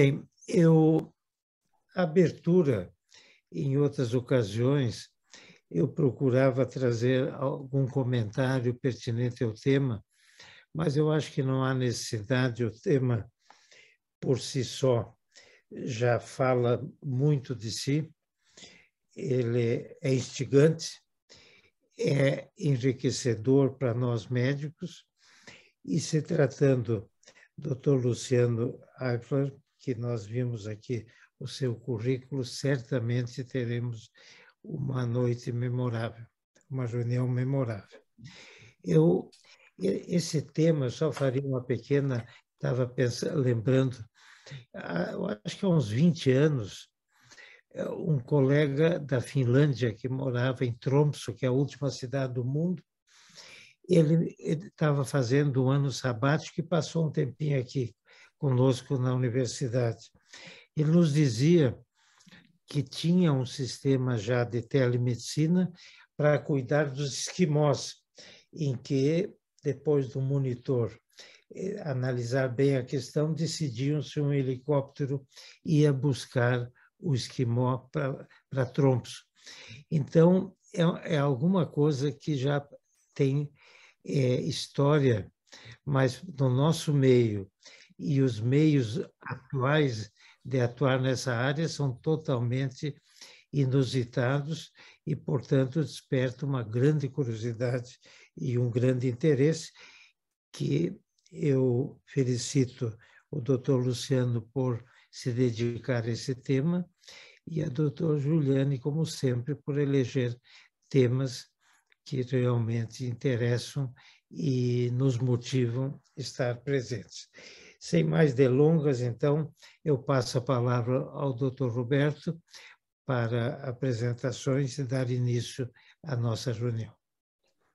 Bem, eu abertura em outras ocasiões eu procurava trazer algum comentário pertinente ao tema, mas eu acho que não há necessidade, o tema por si só já fala muito de si, ele é instigante, é enriquecedor para nós médicos, e se tratando doutor Dr. Luciano Eifler, que nós vimos aqui o seu currículo, certamente teremos uma noite memorável, uma reunião memorável. Eu esse tema eu só faria uma pequena, estava lembrando, acho que há uns 20 anos, eh, um colega da Finlândia que morava em Tromso que é a última cidade do mundo, ele estava fazendo um ano sabático e passou um tempinho aqui conosco na universidade. Ele nos dizia que tinha um sistema já de telemedicina para cuidar dos esquimós, em que, depois do monitor eh, analisar bem a questão, decidiam se um helicóptero ia buscar o esquimó para trompos. Então, é, é, alguma coisa que já tem é, história, mas no nosso meio, e os meios atuais de atuar nessa área são totalmente inusitados e, portanto, desperta uma grande curiosidade e um grande interesse que eu felicito o doutor Luciano por se dedicar a esse tema e a doutor Juliane, como sempre, por eleger temas que realmente interessam e nos motivam a estar presentes. Sem mais delongas, então, eu passo a palavra ao Dr. Roberto para apresentações e dar início à nossa reunião.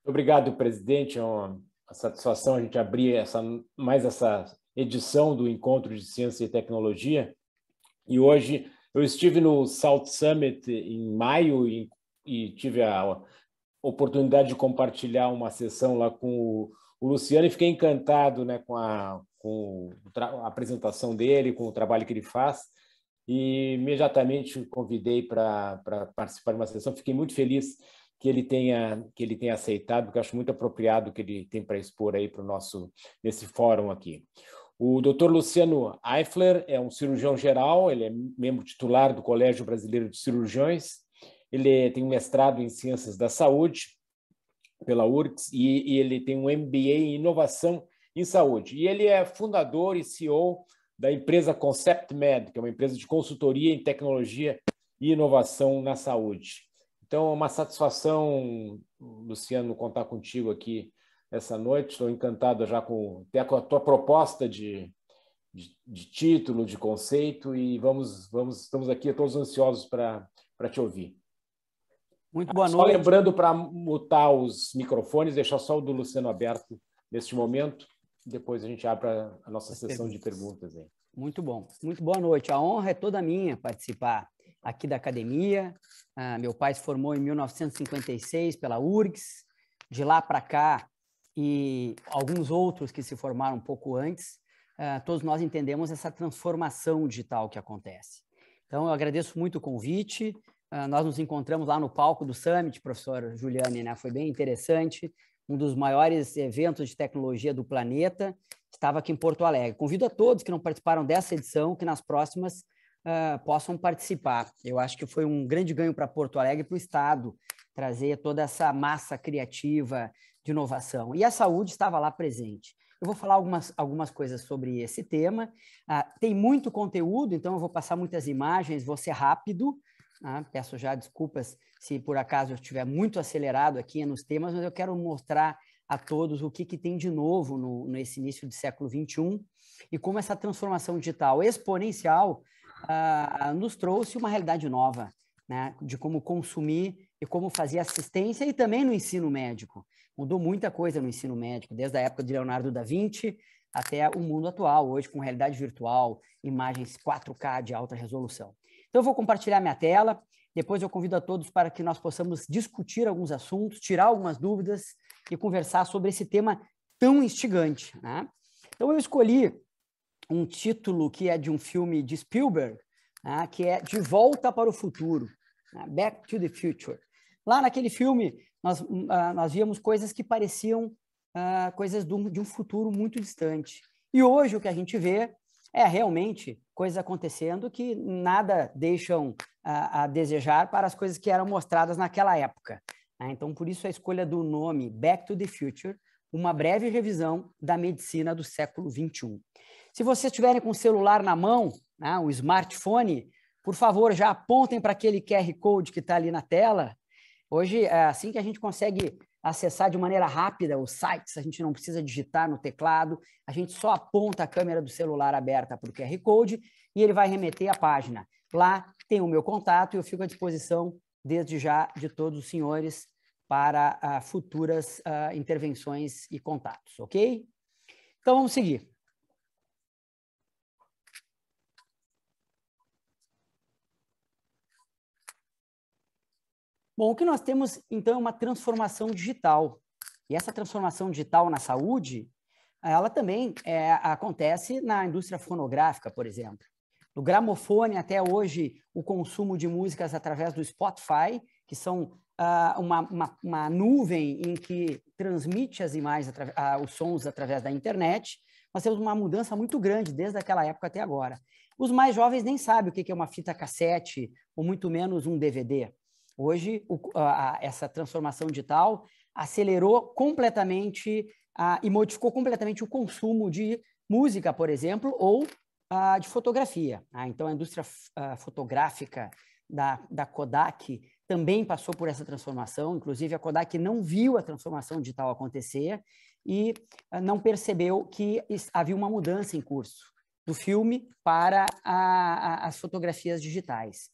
Obrigado, presidente. É uma satisfação a gente abrir essa, mais essa edição do Encontro de Ciência e Tecnologia. E hoje eu estive no South Summit em maio e, e tive a oportunidade de compartilhar uma sessão lá com o, o Luciano e fiquei encantado né, com a com a apresentação dele, com o trabalho que ele faz, e imediatamente convidei para participar de uma sessão. Fiquei muito feliz que ele tenha que ele tenha aceitado, porque acho muito apropriado o que ele tem para expor aí para o nosso nesse fórum aqui. O Dr. Luciano Eifler é um cirurgião geral, ele é membro titular do Colégio Brasileiro de Cirurgiões. Ele tem um mestrado em Ciências da Saúde pela URGS e, e ele tem um MBA em Inovação em saúde. E ele é fundador e CEO da empresa ConceptMed, que é uma empresa de consultoria em tecnologia e inovação na saúde. Então, é uma satisfação, Luciano, contar contigo aqui essa noite. Estou encantado já com, até com a tua proposta de, de, de, título, de conceito, e vamos, vamos estamos aqui todos ansiosos para te ouvir. Muito boa só noite. Só lembrando para mutar os microfones, deixar só o do Luciano aberto neste momento. Depois a gente abre a nossa sessão de perguntas. Hein? Muito bom. Muito boa noite. A honra é toda minha participar aqui da academia. Ah, meu pai se formou em 1956 pela URGS. De lá para cá, e alguns outros que se formaram um pouco antes, ah, todos nós entendemos essa transformação digital que acontece. Então, eu agradeço muito o convite. Ah, nós nos encontramos lá no palco do Summit, professor Juliane, né? Foi bem interessante um dos maiores eventos de tecnologia do planeta, estava aqui em Porto Alegre. Convido a todos que não participaram dessa edição que nas próximas uh, possam participar. Eu acho que foi um grande ganho para Porto Alegre e para o Estado trazer toda essa massa criativa de inovação. E a saúde estava lá presente. Eu vou falar algumas, algumas coisas sobre esse tema. Uh, tem muito conteúdo, então eu vou passar muitas imagens, vou ser rápido, ah, peço já desculpas se por acaso eu estiver muito acelerado aqui nos temas, mas eu quero mostrar a todos o que, que tem de novo no, nesse início de século XXI e como essa transformação digital exponencial ah, nos trouxe uma realidade nova, né, de como consumir e como fazer assistência e também no ensino médico. Mudou muita coisa no ensino médico, desde a época de Leonardo da Vinci até o mundo atual, hoje com realidade virtual, imagens 4K de alta resolução. Então, eu vou compartilhar minha tela. Depois, eu convido a todos para que nós possamos discutir alguns assuntos, tirar algumas dúvidas e conversar sobre esse tema tão instigante. Né? Então, eu escolhi um título que é de um filme de Spielberg, né, que é De Volta para o Futuro, né, Back to the Future. Lá naquele filme, nós, uh, nós víamos coisas que pareciam uh, coisas de um futuro muito distante. E hoje o que a gente vê é realmente coisas acontecendo que nada deixam a, a desejar para as coisas que eram mostradas naquela época. Né? Então, por isso a escolha do nome Back to the Future, uma breve revisão da medicina do século XXI. Se vocês tiverem com o celular na mão, né, o smartphone, por favor, já apontem para aquele QR Code que está ali na tela. Hoje, é assim que a gente consegue acessar de maneira rápida os sites, a gente não precisa digitar no teclado, a gente só aponta a câmera do celular aberta para o QR Code e ele vai remeter à página. Lá tem o meu contato e eu fico à disposição desde já de todos os senhores para uh, futuras uh, intervenções e contatos, ok? Então vamos seguir. Bom, o que nós temos então é uma transformação digital. E essa transformação digital na saúde, ela também é, acontece na indústria fonográfica, por exemplo. Do gramofone até hoje, o consumo de músicas através do Spotify, que são ah, uma, uma, uma, nuvem em que transmite as imagens, ah, os sons através da internet, nós temos uma mudança muito grande desde aquela época até agora. Os mais jovens nem sabem o que é uma fita cassete, ou muito menos um DVD. Hoje, o, a, essa transformação digital acelerou completamente a, e modificou completamente o consumo de música, por exemplo, ou a, de fotografia. Né? Então, a indústria ah, fotográfica da, da Kodak também passou por essa transformação. Inclusive, a Kodak não viu a transformação digital acontecer e ah, não percebeu que havia uma mudança em curso do filme para a, a, as fotografias digitais.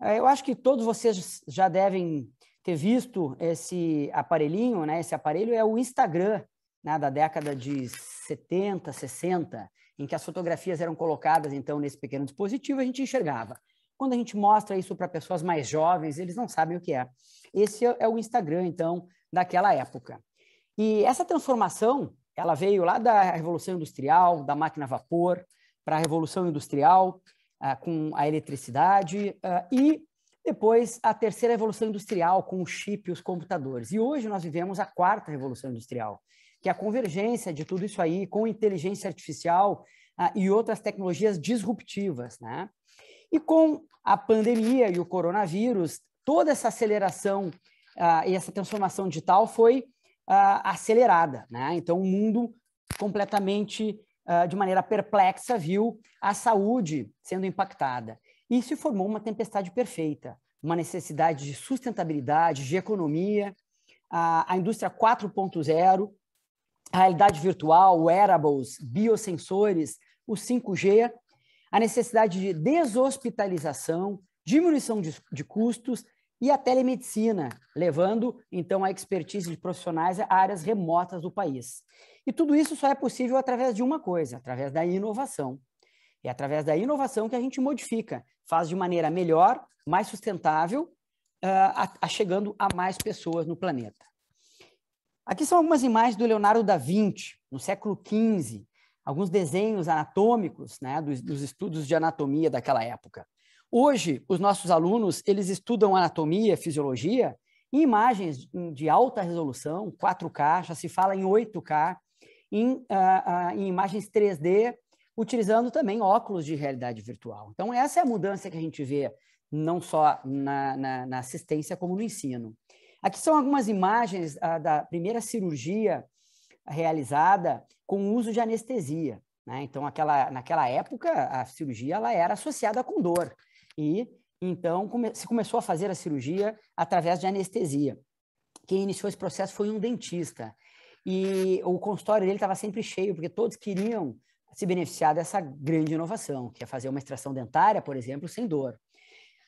É, eu acho que todos vocês já devem ter visto esse aparelhinho, né? Esse aparelho é o Instagram, né? da década de 70, 60, em que as fotografias eram colocadas então nesse pequeno dispositivo, a gente enxergava. Quando a gente mostra isso para pessoas mais jovens, eles não sabem o que é. Esse é o Instagram então daquela época. E essa transformação, ela veio lá da Revolução Industrial, da máquina a vapor, para a Revolução Industrial, ah, com a eletricidade ah, e depois a terceira revolução industrial com o chip e os computadores. E hoje nós vivemos a quarta revolução industrial, que é a convergência de tudo isso aí com inteligência artificial ah, e outras tecnologias disruptivas, né? E com a pandemia e o coronavírus, toda essa aceleração e essa transformação digital foi acelerada, né? Então o mundo completamente ah, de maneira perplexa, viu a saúde sendo impactada. E formou uma tempestade perfeita, uma necessidade de sustentabilidade, de economia, a, a indústria 4.0, a realidade virtual, wearables, biosensores, o 5G, a necessidade de deshospitalização, diminuição de, de custos e a telemedicina, levando então a expertise de profissionais a áreas remotas do país. E tudo isso só é possível através de uma coisa, através da inovação. É através da inovação que a gente modifica, faz de maneira melhor, mais sustentável, uh, a, chegando a mais pessoas no planeta. Aqui são algumas imagens do Leonardo da Vinci, no século XV, alguns desenhos anatômicos né, dos, dos estudos de anatomia daquela época. Hoje, os nossos alunos, eles estudam anatomia, fisiologia, em imagens de alta resolução, 4K, já se fala em 8K, em, uh, uh, em imagens 3D, utilizando também óculos de realidade virtual. Então, essa é a mudança que a gente vê, não só na, na, na assistência, como no ensino. Aqui são algumas imagens uh, da primeira cirurgia realizada com uso de anestesia. Né? Então, aquela, naquela época, a cirurgia ela era associada com dor. E então come se começou a fazer a cirurgia através de anestesia. Quem iniciou esse processo foi um dentista. E o consultório dele estava sempre cheio, porque todos queriam se beneficiar dessa grande inovação, que é fazer uma extração dentária, por exemplo, sem dor.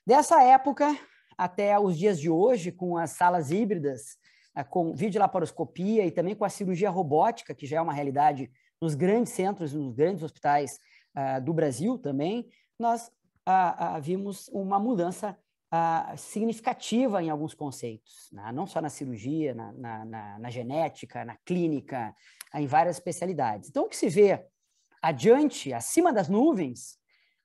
Dessa época até os dias de hoje, com as salas híbridas, né, com videolaparoscopia e também com a cirurgia robótica, que já é uma realidade nos grandes centros, nos grandes hospitais ah, do Brasil também, nós ah, ah, vimos uma mudança ah, significativa em alguns conceitos, né? não só na cirurgia, na, na, na, na, genética, na clínica, em várias especialidades. Então, o que se vê adiante, acima das nuvens,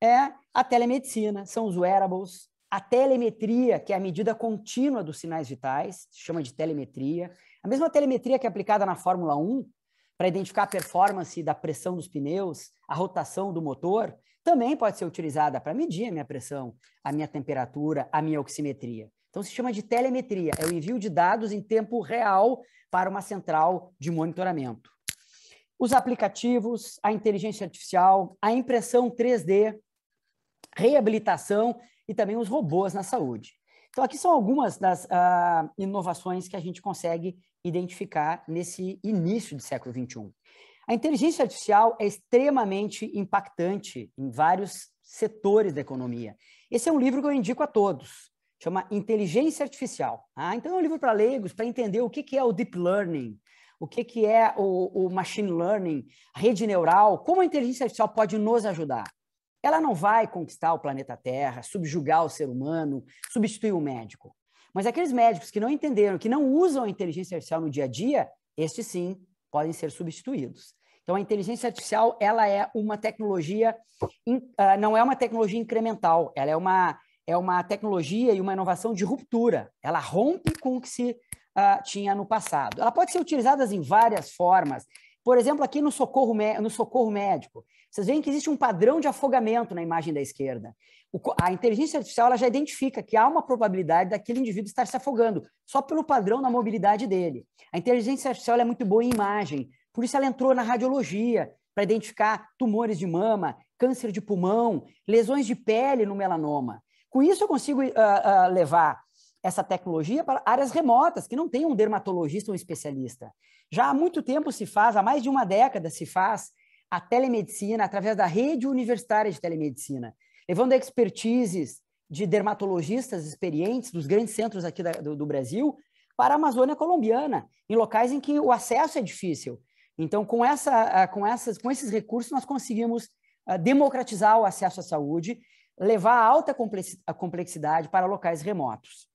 é a telemedicina, são os wearables, a telemetria, que é a medida contínua dos sinais vitais, se chama de telemetria. A mesma telemetria que é aplicada na Fórmula 1 para identificar a performance da pressão dos pneus, a rotação do motor, também pode ser utilizada para medir a minha pressão, a minha temperatura, a minha oximetria. Então se chama de telemetria, é o envio de dados em tempo real para uma central de monitoramento. Os aplicativos, a inteligência artificial, a impressão 3D, reabilitação e também os robôs na saúde. Então, aqui são algumas das uh, inovações que a gente consegue identificar nesse início do século XXI. A inteligência artificial é extremamente impactante em vários setores da economia. Esse é um livro que eu indico a todos, chama Inteligência Artificial. Ah, então é um livro para leigos, para entender o que, que é o Deep Learning, o que, que é o, o Machine Learning, rede neural, como a inteligência artificial pode nos ajudar. Ela não vai conquistar o planeta Terra, subjugar o ser humano, substituir o médico. Mas aqueles médicos que não entenderam, que não usam a inteligência artificial no dia a dia, estes sim podem ser substituídos. Então, a inteligência artificial ela é uma tecnologia, ah, não é uma tecnologia incremental, ela é uma, é uma tecnologia e uma inovação de ruptura. Ela rompe com o que se uh, tinha no passado. Ela pode ser utilizada em várias formas. Por exemplo, aqui no socorro, no socorro médico, vocês veem que existe um padrão de afogamento na imagem da esquerda a inteligência artificial ela já identifica que há uma probabilidade daquele indivíduo estar se afogando, só pelo padrão da mobilidade dele. A inteligência artificial é muito boa em imagem, por isso ela entrou na radiologia para identificar tumores de mama, câncer de pulmão, lesões de pele no melanoma. Com isso, eu consigo uh, uh, levar essa tecnologia para áreas remotas, que não tem um dermatologista ou um especialista. Já há muito tempo se faz, há mais de uma década se faz, a telemedicina através da rede universitária de telemedicina levando expertises de dermatologistas experientes dos grandes centros aqui da, do, do Brasil para a Amazônia colombiana, em locais em que o acesso é difícil. Então, com, essa, ah, com, essas, com esses recursos, nós conseguimos ah, democratizar o acesso à saúde, levar alta complexidade para locais remotos.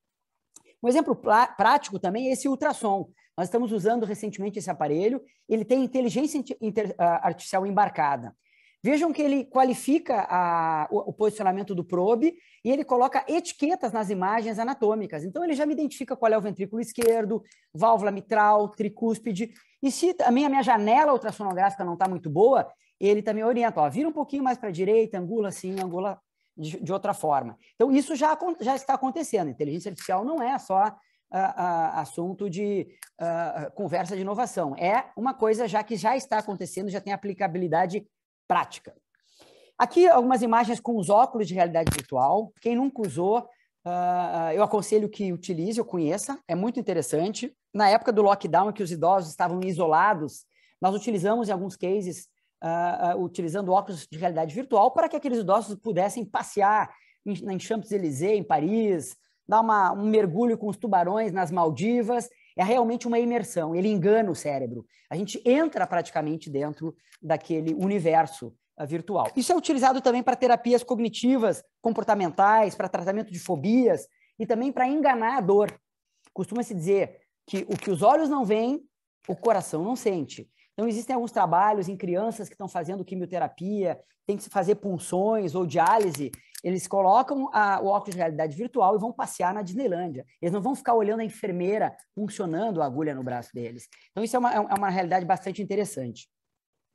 Um exemplo prático também é esse ultrassom. Nós estamos usando recentemente esse aparelho, ele tem inteligência ah, artificial embarcada. Vejam que ele qualifica a, o, o, posicionamento do probe e ele coloca etiquetas nas imagens anatômicas. Então, ele já me identifica qual é o ventrículo esquerdo, válvula mitral, tricúspide. E se também a minha janela ultrassonográfica não está muito boa, ele também orienta. Ó, vira um pouquinho mais para a direita, angula assim, angula de, de, outra forma. Então, isso já, já está acontecendo. Inteligência artificial não é só uh, uh, assunto de uh, conversa de inovação. É uma coisa já que já está acontecendo, já tem aplicabilidade prática. Aqui algumas imagens com os óculos de realidade virtual. Quem nunca usou, Uh, eu aconselho que utilize ou conheça, é muito interessante. Na época do lockdown, em que os idosos estavam isolados, nós utilizamos em alguns cases, uh, uh, utilizando óculos de realidade virtual, para que aqueles idosos pudessem passear em, em Champs-Élysées, em Paris, dar uma, um mergulho com os tubarões nas Maldivas é realmente uma imersão, ele engana o cérebro. A gente entra praticamente dentro daquele universo ah, virtual. Isso é utilizado também para terapias cognitivas, comportamentais, para tratamento de fobias e também para enganar a dor. Costuma-se dizer que o que os olhos não veem, o coração não sente. Então, existem alguns trabalhos em crianças que estão fazendo quimioterapia, tem que se fazer punções ou diálise, eles colocam a, o óculos de realidade virtual e vão passear na Disneylândia. Eles não vão ficar olhando a enfermeira funcionando a agulha no braço deles. Então, isso é uma, é, é uma realidade bastante interessante,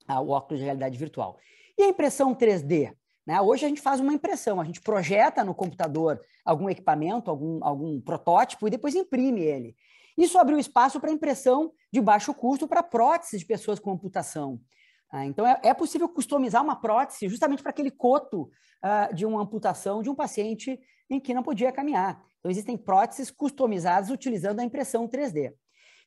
a, o óculos de realidade virtual. E a impressão 3D? Né? Hoje a gente faz uma impressão, a gente projeta no computador algum equipamento, algum, algum protótipo e depois imprime ele. Isso abriu espaço para impressão de baixo custo para próteses de pessoas com amputação. Ah, então, é, é, possível customizar uma prótese justamente para aquele coto ah, de uma amputação de um paciente em que não podia caminhar. Então, existem próteses customizadas utilizando a impressão 3D.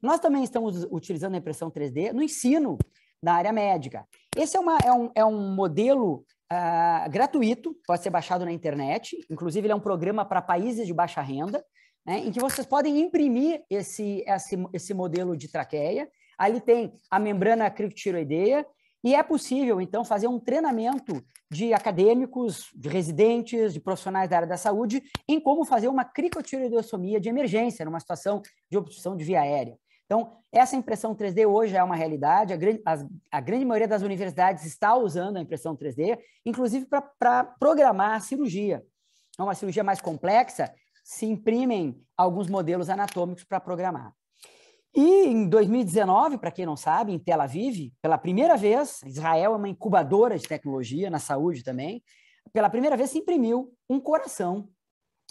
Nós também estamos utilizando a impressão 3D no ensino da área médica. Esse é, uma, é, um, é um modelo ah, gratuito, pode ser baixado na internet, inclusive ele é um programa para países de baixa renda, né, em que vocês podem imprimir esse, esse, esse modelo de traqueia. Ali tem a membrana criptiroideia, e é possível, então, fazer um treinamento de acadêmicos, de residentes, de profissionais da área da saúde em como fazer uma cricotireoidostomia de emergência numa situação de obstrução de via aérea. Então, essa impressão 3D hoje é uma realidade, a grande, a, a grande maioria das universidades está usando a impressão 3D, inclusive para programar a cirurgia. É uma cirurgia mais complexa, se imprimem alguns modelos anatômicos para programar. E em 2019, para quem não sabe, em Tel Aviv, pela primeira vez, Israel é uma incubadora de tecnologia na saúde também, pela primeira vez se imprimiu um coração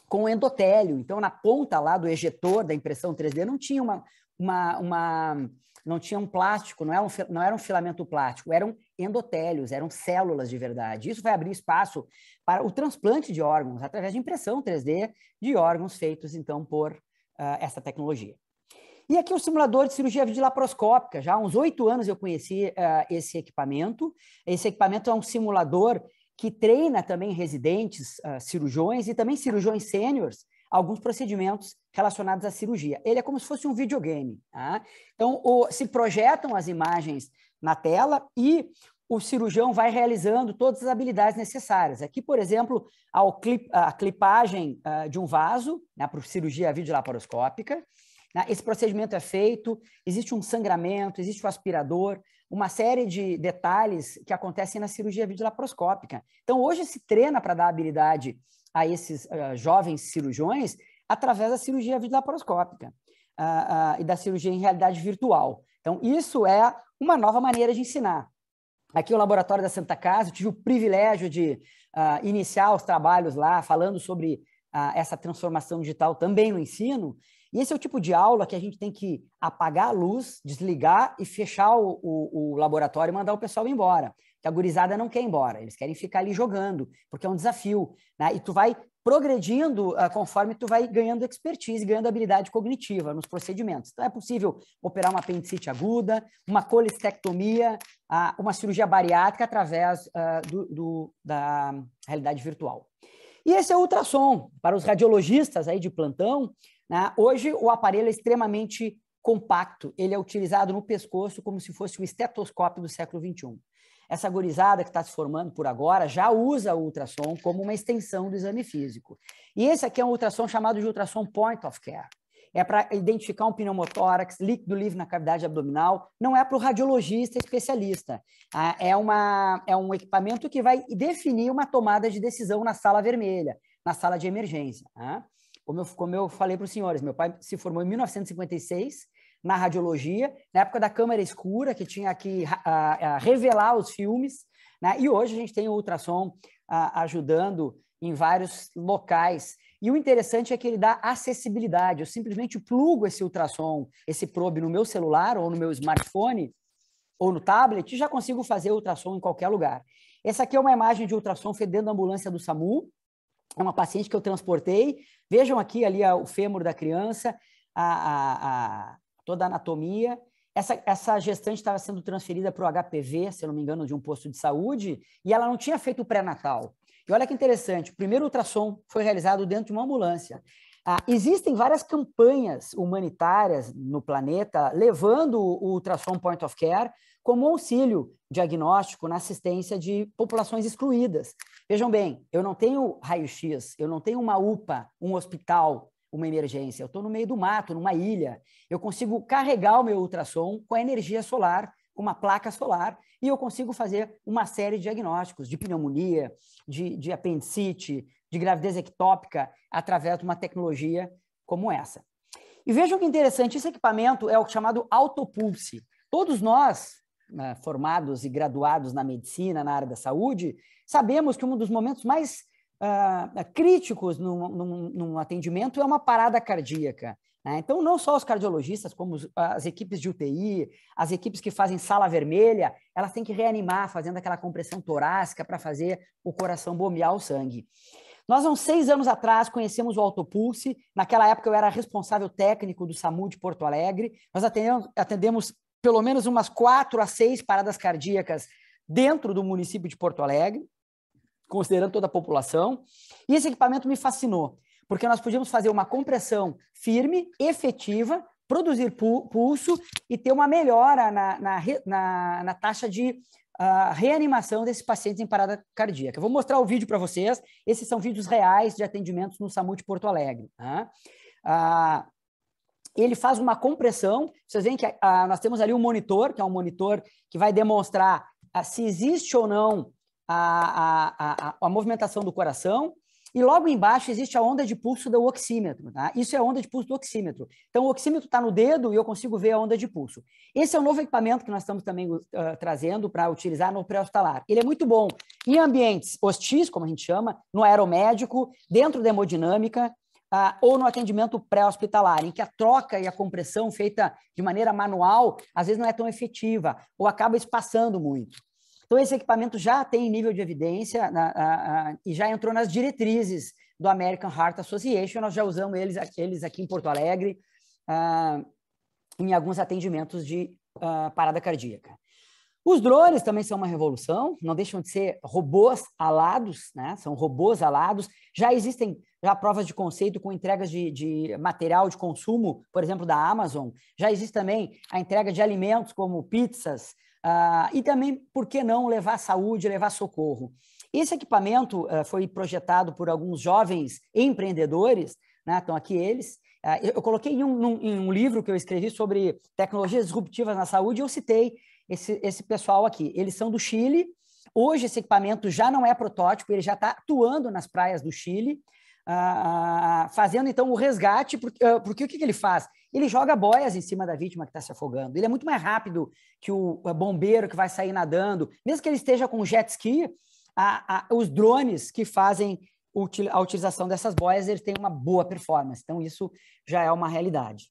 com endotélio. Então, na ponta lá do ejetor da impressão 3D não tinha uma, uma, uma não tinha um plástico, não era um, não era um filamento plástico, eram endotélios, eram células de verdade. Isso vai abrir espaço para o transplante de órgãos através de impressão 3D de órgãos feitos então por uh, essa tecnologia. E aqui é o simulador de cirurgia laparoscópica. Já há uns oito anos eu conheci uh, esse equipamento. Esse equipamento é um simulador que treina também residentes, uh, cirurgiões e também cirurgiões sêniores alguns procedimentos relacionados à cirurgia. Ele é como se fosse um videogame. Tá? Então, o, se projetam as imagens na tela e o cirurgião vai realizando todas as habilidades necessárias. Aqui, por exemplo, a clipagem ah, de um vaso né, para cirurgia videolaparoscópica. Né? Esse procedimento é feito, existe um sangramento, existe o um aspirador, uma série de detalhes que acontecem na cirurgia videolaparoscópica. Então, hoje se treina para dar habilidade a esses uh, jovens cirurgiões através da cirurgia videolaparoscópica uh, ah, uh, ah, e da cirurgia em realidade virtual. Então, isso é uma nova maneira de ensinar. Aqui o laboratório da Santa Casa, eu tive o privilégio de uh, iniciar os trabalhos lá, falando sobre uh, essa transformação digital também no ensino, e esse é o tipo de aula que a gente tem que apagar a luz, desligar e fechar o, o, o laboratório e mandar o pessoal embora. Porque a gurizada não quer ir embora, eles querem ficar ali jogando, porque é um desafio. Né? E tu vai progredindo uh, conforme tu vai ganhando expertise, ganhando habilidade cognitiva nos procedimentos. Então é possível operar uma apendicite aguda, uma colistectomia, uh, ah, uma cirurgia bariátrica através uh, do, do, da realidade virtual. E esse é o ultrassom. Para os radiologistas aí de plantão, né? Hoje, o aparelho é extremamente compacto, ele é utilizado no pescoço como se fosse um estetoscópio do século XXI. Essa gorizada que está se formando por agora já usa o ultrassom como uma extensão do exame físico. E esse aqui é um ultrassom chamado de ultrassom point of care. É para identificar um pneumotórax, líquido livre na cavidade abdominal. Não é para o radiologista especialista. Tá? É, uma, é um equipamento que vai definir uma tomada de decisão na sala vermelha, na sala de emergência. Tá? Como eu, como eu falei para os senhores, meu pai se formou em 1956 na radiologia, na época da câmera escura, que tinha que a, ah, a ah, ah, revelar os filmes, né? e hoje a gente tem o ultrassom a, ajudando em vários locais. E o interessante é que ele dá acessibilidade. Eu simplesmente plugo esse ultrassom, esse probe no meu celular ou no meu smartphone ou no tablet e já consigo fazer ultrassom em qualquer lugar. Essa aqui é uma imagem de ultrassom fedendo a ambulância do SAMU. É uma paciente que eu transportei. Vejam aqui ali o fêmur da criança, a, a, a toda a anatomia. Essa, essa gestante estava sendo transferida para o HPV, se não me engano, de um posto de saúde, e ela não tinha feito o pré-natal. E olha que interessante, o primeiro ultrassom foi realizado dentro de uma ambulância. Ah, existem várias campanhas humanitárias no planeta levando o ultrassom point of care como auxílio diagnóstico na assistência de populações excluídas. Vejam bem, eu não tenho raio-x, eu não tenho uma UPA, um hospital, uma emergência. Eu estou no meio do mato, numa ilha. Eu consigo carregar o meu ultrassom com a energia solar, com uma placa solar, e eu consigo fazer uma série de diagnósticos de pneumonia, de, de apendicite, de gravidez ectópica, através de uma tecnologia como essa. E vejam que interessante, esse equipamento é o chamado autopulse. Todos nós né, formados e graduados na medicina, na área da saúde, sabemos que um dos momentos mais uh, críticos num, num, num, atendimento é uma parada cardíaca. Né? Então, não só os cardiologistas, como as equipes de UTI, as equipes que fazem sala vermelha, elas têm que reanimar, fazendo aquela compressão torácica para fazer o coração bombear o sangue. Nós, há uns seis anos atrás, conhecemos o Autopulse. Naquela época, eu era responsável técnico do SAMU de Porto Alegre. Nós atendemos, atendemos pelo menos umas quatro a seis paradas cardíacas dentro do município de Porto Alegre, considerando toda a população. E esse equipamento me fascinou, porque nós podíamos fazer uma compressão firme, efetiva, produzir pulso e ter uma melhora na, na, na, na taxa de uh, reanimação desses pacientes em parada cardíaca. vou mostrar o vídeo para vocês. Esses são vídeos reais de atendimentos no SAMU de Porto Alegre. Uh, ele faz uma compressão. Vocês veem que ah, nós temos ali um monitor, que é um monitor que vai demonstrar ah, se existe ou não a, a, a, a, movimentação do coração. E logo embaixo existe a onda de pulso do oxímetro. Tá? Isso é a onda de pulso do oxímetro. Então, o oxímetro está no dedo e eu consigo ver a onda de pulso. Esse é um novo equipamento que nós estamos também uh, trazendo para utilizar no pré-hospitalar. Ele é muito bom em ambientes hostis, como a gente chama, no aeromédico, dentro da hemodinâmica, ah, ou no atendimento pré-hospitalar, em que a troca e a compressão feita de maneira manual, às vezes não é tão efetiva, ou acaba espaçando muito. Então, esse equipamento já tem nível de evidência na, né, a, ah, a, ah, e já entrou nas diretrizes do American Heart Association, nós já usamos eles, eles aqui em Porto Alegre, ah, em alguns atendimentos de ah, parada cardíaca. Os drones também são uma revolução, não deixam de ser robôs alados, né? São robôs alados. Já existem já provas de conceito com entregas de, de material de consumo, por exemplo, da Amazon. Já existe também a entrega de alimentos como pizzas, Uh, e também, por que não levar saúde, levar socorro? Esse equipamento uh, foi projetado por alguns jovens empreendedores, né? estão aqui eles. Uh, eu, coloquei em um, num, em um, livro que eu escrevi sobre tecnologias disruptivas na saúde, eu citei esse, esse pessoal aqui. Eles são do Chile. Hoje, esse equipamento já não é protótipo, ele já está atuando nas praias do Chile ah, fazendo então o resgate, porque, ah, porque o que, que ele faz? Ele joga boias em cima da vítima que está se afogando. Ele é muito mais rápido que o bombeiro que vai sair nadando, mesmo que ele esteja com jet ski. A, a, os drones que fazem a utilização dessas boias, eles têm uma boa performance. Então, isso já é uma realidade.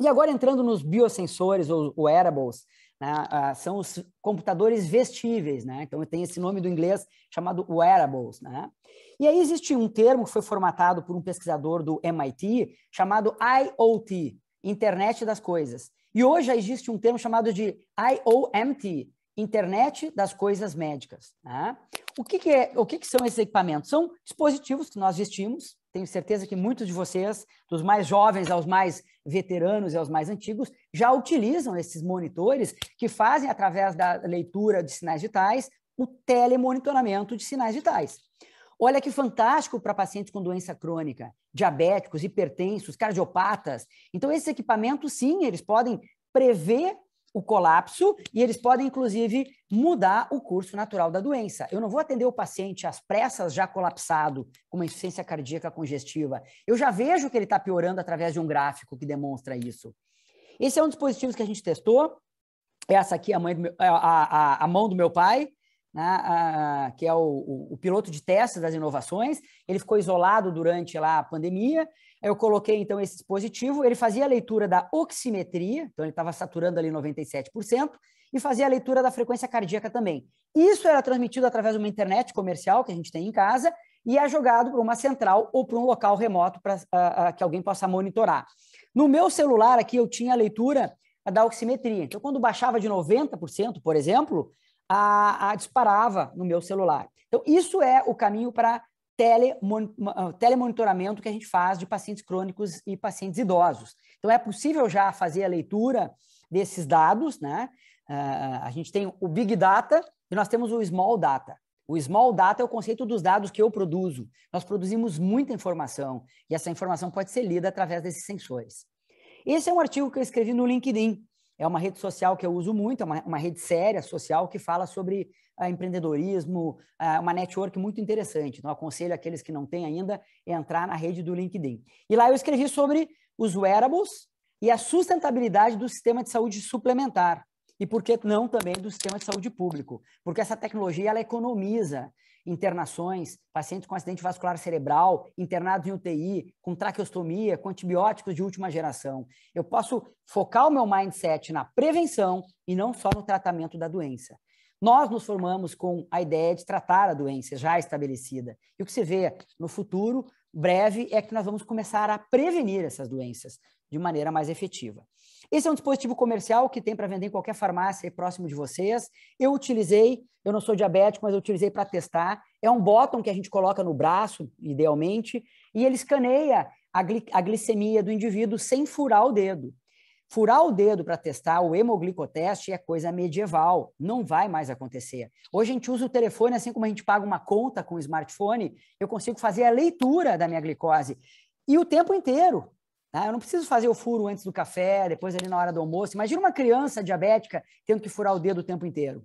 E agora, entrando nos biosensores ou wearables, né? Ah, são os computadores vestíveis, né? Então tem esse nome do inglês chamado wearables, né? E aí existe um termo que foi formatado por um pesquisador do MIT chamado IoT, Internet das Coisas. E hoje existe um termo chamado de IOMT, Internet das Coisas Médicas. Né? O, que, que é, o que, que, são esses equipamentos? São dispositivos que nós vestimos. Tenho certeza que muitos de vocês, dos mais jovens aos mais veteranos e aos mais antigos, já utilizam esses monitores que fazem, através da leitura de sinais vitais, o telemonitoramento de sinais vitais. Olha que fantástico para pacientes com doença crônica, diabéticos, hipertensos, cardiopatas. Então, esses equipamentos, sim, eles podem prever o colapso e eles podem, inclusive, mudar o curso natural da doença. Eu não vou atender o paciente às pressas já colapsado, com uma insuficiência cardíaca congestiva. Eu já vejo que ele está piorando através de um gráfico que demonstra isso. Esse é um dos dispositivos que a gente testou. Essa aqui é a, meu, é, a, a, a mão do meu pai, né, que é o, o, o piloto de testes das inovações. Ele ficou isolado durante lá, a pandemia eu coloquei então esse dispositivo, ele fazia a leitura da oximetria, então ele estava saturando ali 97%, e fazia a leitura da frequência cardíaca também. Isso era transmitido através de uma internet comercial que a gente tem em casa e é jogado para uma central ou para um local remoto para que alguém possa monitorar. No meu celular aqui eu tinha a leitura da oximetria. Então, quando baixava de 90%, por exemplo, a, a disparava no meu celular. Então, isso é o caminho para ah, telemonitoramento que a gente faz de pacientes crônicos e pacientes idosos. Então, é possível já fazer a leitura desses dados, né? Uh, a gente tem o Big Data e nós temos o Small Data. O Small Data é o conceito dos dados que eu produzo. Nós produzimos muita informação e essa informação pode ser lida através desses sensores. Esse é um artigo que eu escrevi no LinkedIn. É uma rede social que eu uso muito, é uma, uma rede séria social que fala sobre empreendedorismo, uma network muito interessante. Então, aconselho aqueles que não têm ainda entrar na rede do LinkedIn. E lá eu escrevi sobre os wearables e a sustentabilidade do sistema de saúde suplementar. E por que não também do sistema de saúde público? Porque essa tecnologia ela economiza internações, pacientes com acidente vascular cerebral, internados em UTI, com traqueostomia, com antibióticos de última geração. Eu posso focar o meu mindset na prevenção e não só no tratamento da doença. Nós nos formamos com a ideia de tratar a doença já estabelecida. E o que se vê no futuro breve é que nós vamos começar a prevenir essas doenças de maneira mais efetiva. Esse é um dispositivo comercial que tem para vender em qualquer farmácia próximo de vocês. Eu utilizei, eu não sou diabético, mas eu utilizei para testar. É um botão que a gente coloca no braço, idealmente, e ele escaneia a, glicemia do indivíduo sem furar o dedo. Furar o dedo para testar o hemoglicoteste é coisa medieval, não vai mais acontecer. Hoje a gente usa o telefone, assim como a gente paga uma conta com o smartphone, eu consigo fazer a leitura da minha glicose e o tempo inteiro. Tá? Eu não preciso fazer o furo antes do café, depois ali na hora do almoço. Imagina uma criança diabética tendo que furar o dedo o tempo inteiro.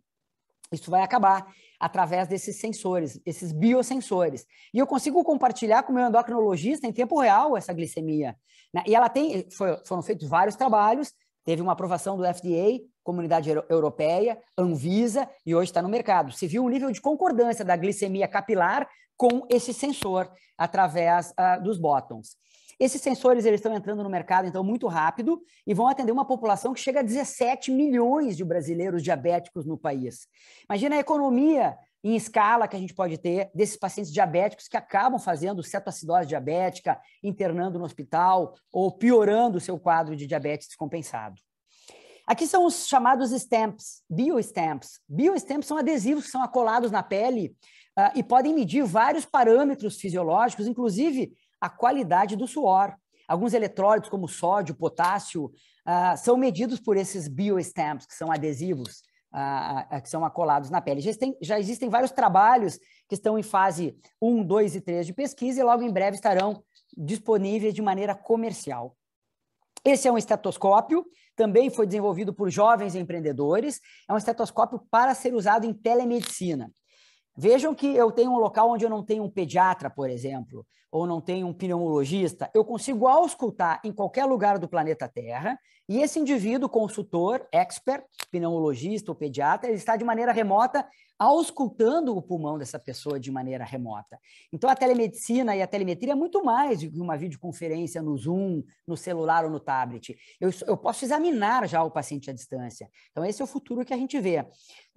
Isso vai acabar através desses sensores, esses biosensores. E eu consigo compartilhar com o meu endocrinologista em tempo real essa glicemia. Né? E ela tem, foram feitos vários trabalhos, teve uma aprovação do FDA, Comunidade Europeia, Anvisa, e hoje está no mercado. Se viu um nível de concordância da glicemia capilar com esse sensor através uh, dos botons. Esses sensores eles estão entrando no mercado, então, muito rápido e vão atender uma população que chega a 17 milhões de brasileiros diabéticos no país. Imagina a economia em escala que a gente pode ter desses pacientes diabéticos que acabam fazendo cetoacidose diabética, internando no hospital ou piorando o seu quadro de diabetes descompensado. Aqui são os chamados stamps, bio bio stamps são adesivos que são acolados na pele uh, e podem medir vários parâmetros fisiológicos, inclusive a qualidade do suor. Alguns eletrólitos, como sódio, potássio, ah, são medidos por esses bio-stamps que são adesivos, ah, ah, que são acolados na pele. Já existem, já existem vários trabalhos que estão em fase 1, 2 e 3 de pesquisa e logo em breve estarão disponíveis de maneira comercial. Esse é um estetoscópio, também foi desenvolvido por jovens empreendedores. É um estetoscópio para ser usado em telemedicina. Vejam que eu tenho um local onde eu não tenho um pediatra, por exemplo, ou não tenho um pneumologista. Eu consigo auscultar em qualquer lugar do planeta Terra e esse indivíduo, consultor, expert, pneumologista ou pediatra, ele está de maneira remota auscultando o pulmão dessa pessoa de maneira remota. Então, a telemedicina e a telemetria é muito mais do que uma videoconferência no Zoom, no celular ou no tablet. Eu, eu posso examinar já o paciente à distância. Então, esse é o futuro que a gente vê.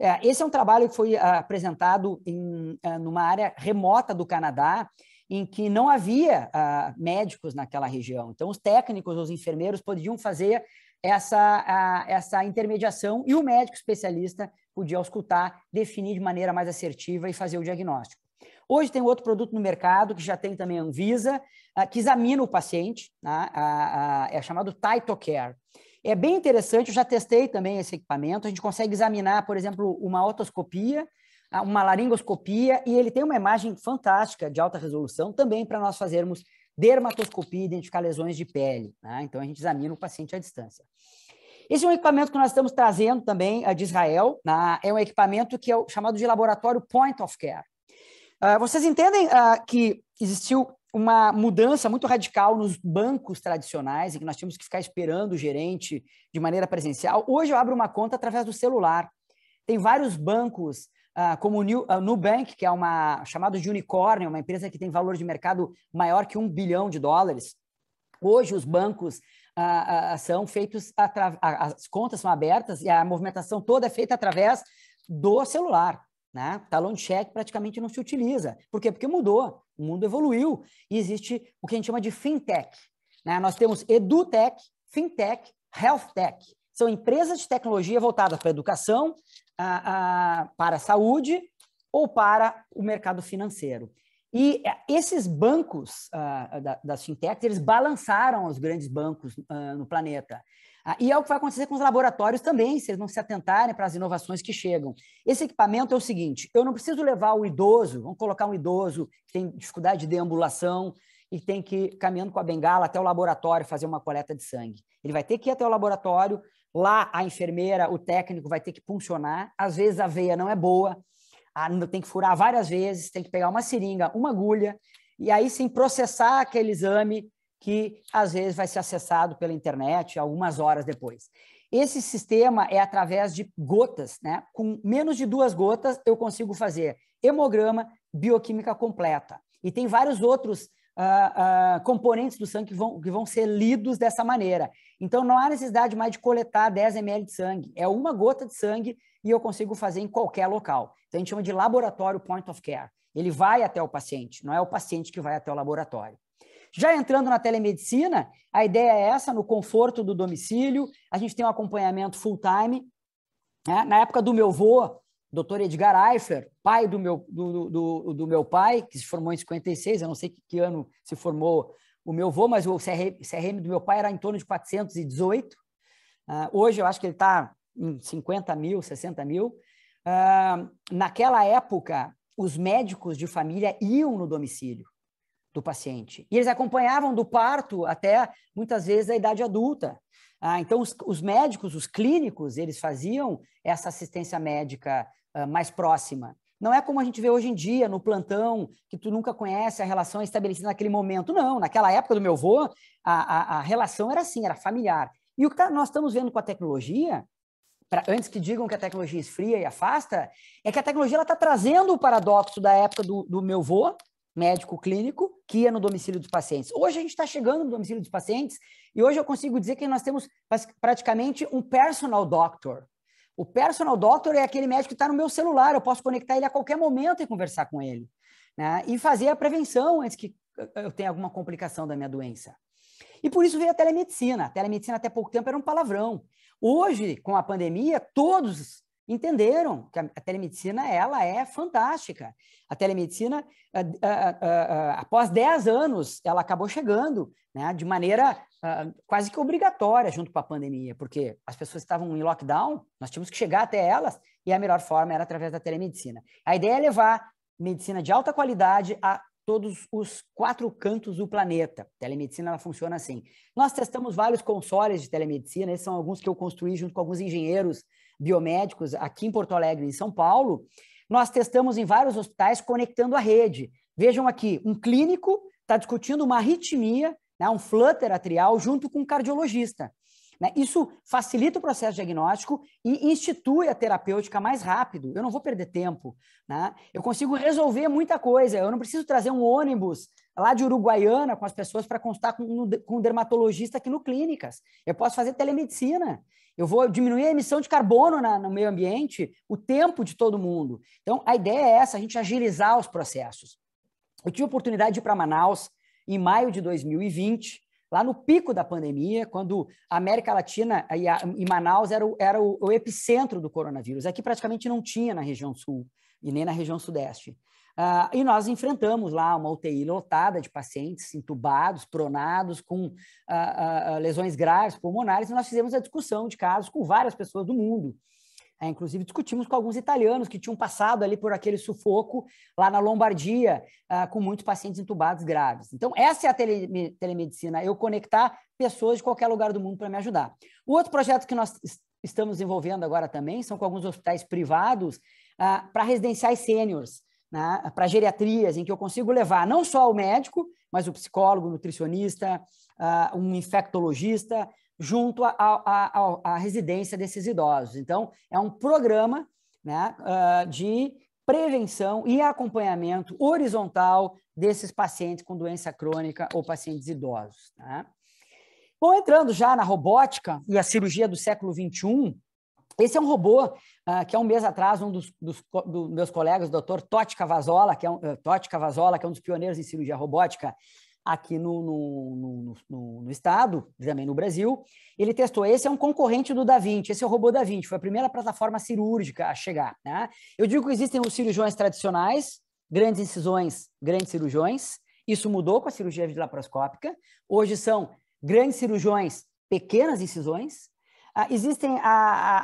É, esse é um trabalho que foi ah, apresentado em ah, numa área remota do Canadá, em que não havia ah, médicos naquela região. Então, os técnicos, os enfermeiros podiam fazer essa, essa intermediação e o médico especialista podia escutar definir de maneira mais assertiva e fazer o diagnóstico. Hoje tem outro produto no mercado, que já tem também a Anvisa, ah, que examina o paciente, tá? é chamado TytoCare. É bem interessante, eu já testei também esse equipamento, a gente consegue examinar, por exemplo, uma otoscopia, ah, uma laringoscopia, e ele tem uma imagem fantástica de alta resolução também para nós fazermos dermatoscopia e identificar lesões de pele. Tá? Então a gente examina o paciente à distância. Esse é um equipamento que nós estamos trazendo também de Israel, né? é um equipamento que é chamado de laboratório Point of Care. Ah, vocês entendem ah, que existiu uma mudança muito radical nos bancos tradicionais, em que nós tínhamos que ficar esperando o gerente de maneira presencial. Hoje eu abro uma conta através do celular. Tem vários bancos, ah, como o Nubank, que é uma chamada de unicórnio, uma empresa que tem valor de mercado maior que um bilhão de dólares. Hoje os bancos a, a, são feitos, a, as contas são abertas e a movimentação toda é feita através do celular. Né? Talão de cheque praticamente não se utiliza. Por quê? Porque mudou, o mundo evoluiu e existe o que a gente chama de fintech. Né? Nós temos edutech, fintech, healthtech. São empresas de tecnologia voltadas para a educação, a, a, para a saúde ou para o mercado financeiro. E eh, esses bancos ah, da, das fintechs, eles balançaram os grandes bancos ah, no planeta. Ah, e é o que vai acontecer com os laboratórios também, se eles não se atentarem para as inovações que chegam. Esse equipamento é o seguinte: eu não preciso levar o idoso, vamos colocar um idoso que tem dificuldade de deambulação e tem que ir caminhando com a bengala até o laboratório fazer uma coleta de sangue. Ele vai ter que ir até o laboratório, lá a enfermeira, o técnico vai ter que funcionar. Às vezes a veia não é boa, ah, tem que furar várias vezes, tem que pegar uma seringa, uma agulha, e aí sim processar aquele exame que às vezes vai ser acessado pela internet algumas horas depois. Esse sistema é através de gotas, né? Com menos de duas gotas eu consigo fazer hemograma, bioquímica completa. E tem vários outros uh, uh, componentes do sangue que vão, que vão ser lidos dessa maneira. Então não há necessidade mais de coletar 10 ml de sangue, é uma gota de sangue e eu consigo fazer em qualquer local. Então a gente chama de laboratório point of care. Ele vai até o paciente, não é o paciente que vai até o laboratório. Já entrando na telemedicina, a ideia é essa, no conforto do domicílio, a gente tem um acompanhamento full time. Né? Na época do meu avô, doutor Edgar Eifer, pai do meu, do, do, do, meu pai, que se formou em 56, eu não sei que, que ano se formou o meu avô, mas o CRM, CRM, do meu pai era em torno de 418. Uh, ah, hoje eu acho que ele está em 50 mil, 60 mil. Uh, naquela época, os médicos de família iam no domicílio do paciente. E eles acompanhavam do parto até muitas vezes a idade adulta. Ah, então, os, os, médicos, os clínicos, eles faziam essa assistência médica ah, mais próxima. Não é como a gente vê hoje em dia, no plantão, que tu nunca conhece a relação estabelecida naquele momento. Não, naquela época do meu avô, a, a, a relação era assim, era familiar. E o que tá, nós estamos vendo com a tecnologia pra, antes que digam que a tecnologia esfria e afasta, é que a tecnologia está trazendo o paradoxo da época do, do meu vô, médico clínico, que ia no domicílio dos pacientes. Hoje a gente está chegando no domicílio dos pacientes e hoje eu consigo dizer que nós temos praticamente um personal doctor. O personal doctor é aquele médico que está no meu celular, eu posso conectar ele a qualquer momento e conversar com ele. Né? E fazer a prevenção antes que eu tenha alguma complicação da minha doença. E por isso veio a telemedicina. A telemedicina até pouco tempo era um palavrão. Hoje, com a pandemia, todos entenderam que a telemedicina ela é fantástica. A telemedicina, após 10 anos, ela acabou chegando né, de maneira ah, quase que obrigatória junto com a pandemia, porque as pessoas estavam em lockdown, nós tínhamos que chegar até elas e a melhor forma era através da telemedicina. A ideia é levar medicina de alta qualidade a todos os quatro cantos do planeta. Telemedicina ela funciona assim. Nós testamos vários consoles de telemedicina, esses são alguns que eu construí junto com alguns engenheiros biomédicos aqui em Porto Alegre, em São Paulo. Nós testamos em vários hospitais conectando a rede. Vejam aqui, um clínico está discutindo uma arritmia, né, um flutter atrial, junto com um cardiologista. Né? Isso facilita o processo diagnóstico e institui a terapêutica mais rápido. Eu não vou perder tempo. Né? Eu consigo resolver muita coisa. Eu não preciso trazer um ônibus lá de Uruguaiana com as pessoas para consultar com, no, com um dermatologista aqui no Clínicas. Eu posso fazer telemedicina. Eu vou diminuir a emissão de carbono na, no meio ambiente, o tempo de todo mundo. Então, a ideia é essa, a gente agilizar os processos. Eu tive a oportunidade de ir para Manaus em maio de 2020 Lá no pico da pandemia, quando a América Latina e, a, e Manaus era, o, era o, o epicentro do coronavírus. Aqui praticamente não tinha na região sul e nem na região sudeste. Uh, e nós enfrentamos lá uma UTI lotada de pacientes entubados, pronados, com uh, uh, lesões graves pulmonares, e nós fizemos a discussão de casos com várias pessoas do mundo. É, inclusive, discutimos com alguns italianos que tinham passado ali por aquele sufoco lá na Lombardia, ah, com muitos pacientes entubados graves. Então, essa é a tele telemedicina, eu conectar pessoas de qualquer lugar do mundo para me ajudar. O outro projeto que nós estamos envolvendo agora também são com alguns hospitais privados ah, para residenciais sêniores. Né, para geriatrias, em que eu consigo levar não só o médico, mas o psicólogo, o nutricionista, uh, um infectologista, junto à residência desses idosos. Então, é um programa né, ah, de prevenção e acompanhamento horizontal desses pacientes com doença crônica ou pacientes idosos. Né? Bom, entrando já na robótica e a cirurgia do século XXI, esse é um robô uh, que há um mês atrás um dos, dos do meus colegas, o doutor Totti Cavazola, que é um, eh, Totti Cavazola, que é um dos pioneiros em cirurgia robótica, aqui no, no, no, no, estado, também no Brasil. Ele testou. Esse é um concorrente do Da Vinci, esse é o robô Da Vinci, foi a primeira plataforma cirúrgica a chegar. Né? Eu digo que existem os cirurgiões tradicionais, grandes incisões, grandes cirurgiões. Isso mudou com a cirurgia laparoscópica. Hoje são grandes cirurgiões, pequenas incisões. Ah, existem a, a,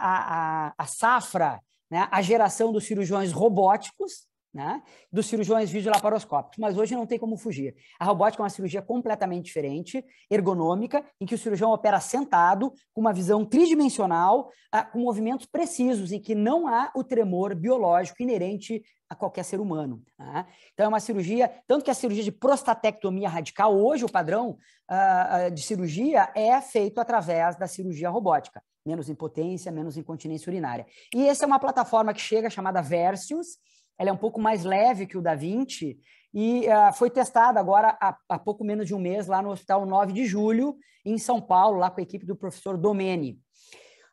a, a safra, né? a geração dos cirurgiões robóticos, né? dos cirurgiões videolaparoscópicos, mas hoje não tem como fugir. A robótica é uma cirurgia completamente diferente, ergonômica, em que o cirurgião opera sentado, com uma visão tridimensional, com movimentos precisos, em que não há o tremor biológico inerente a qualquer ser humano. Né? Então, é uma cirurgia, tanto que a cirurgia de prostatectomia radical, hoje o padrão uh, de cirurgia é feito através da cirurgia robótica. Menos impotência, menos incontinência urinária. E essa é uma plataforma que chega chamada Versius, ela é um pouco mais leve que o da 20 e uh, foi testada agora há, há, pouco menos de um mês lá no Hospital 9 de Julho, em São Paulo, lá com a equipe do professor Domene.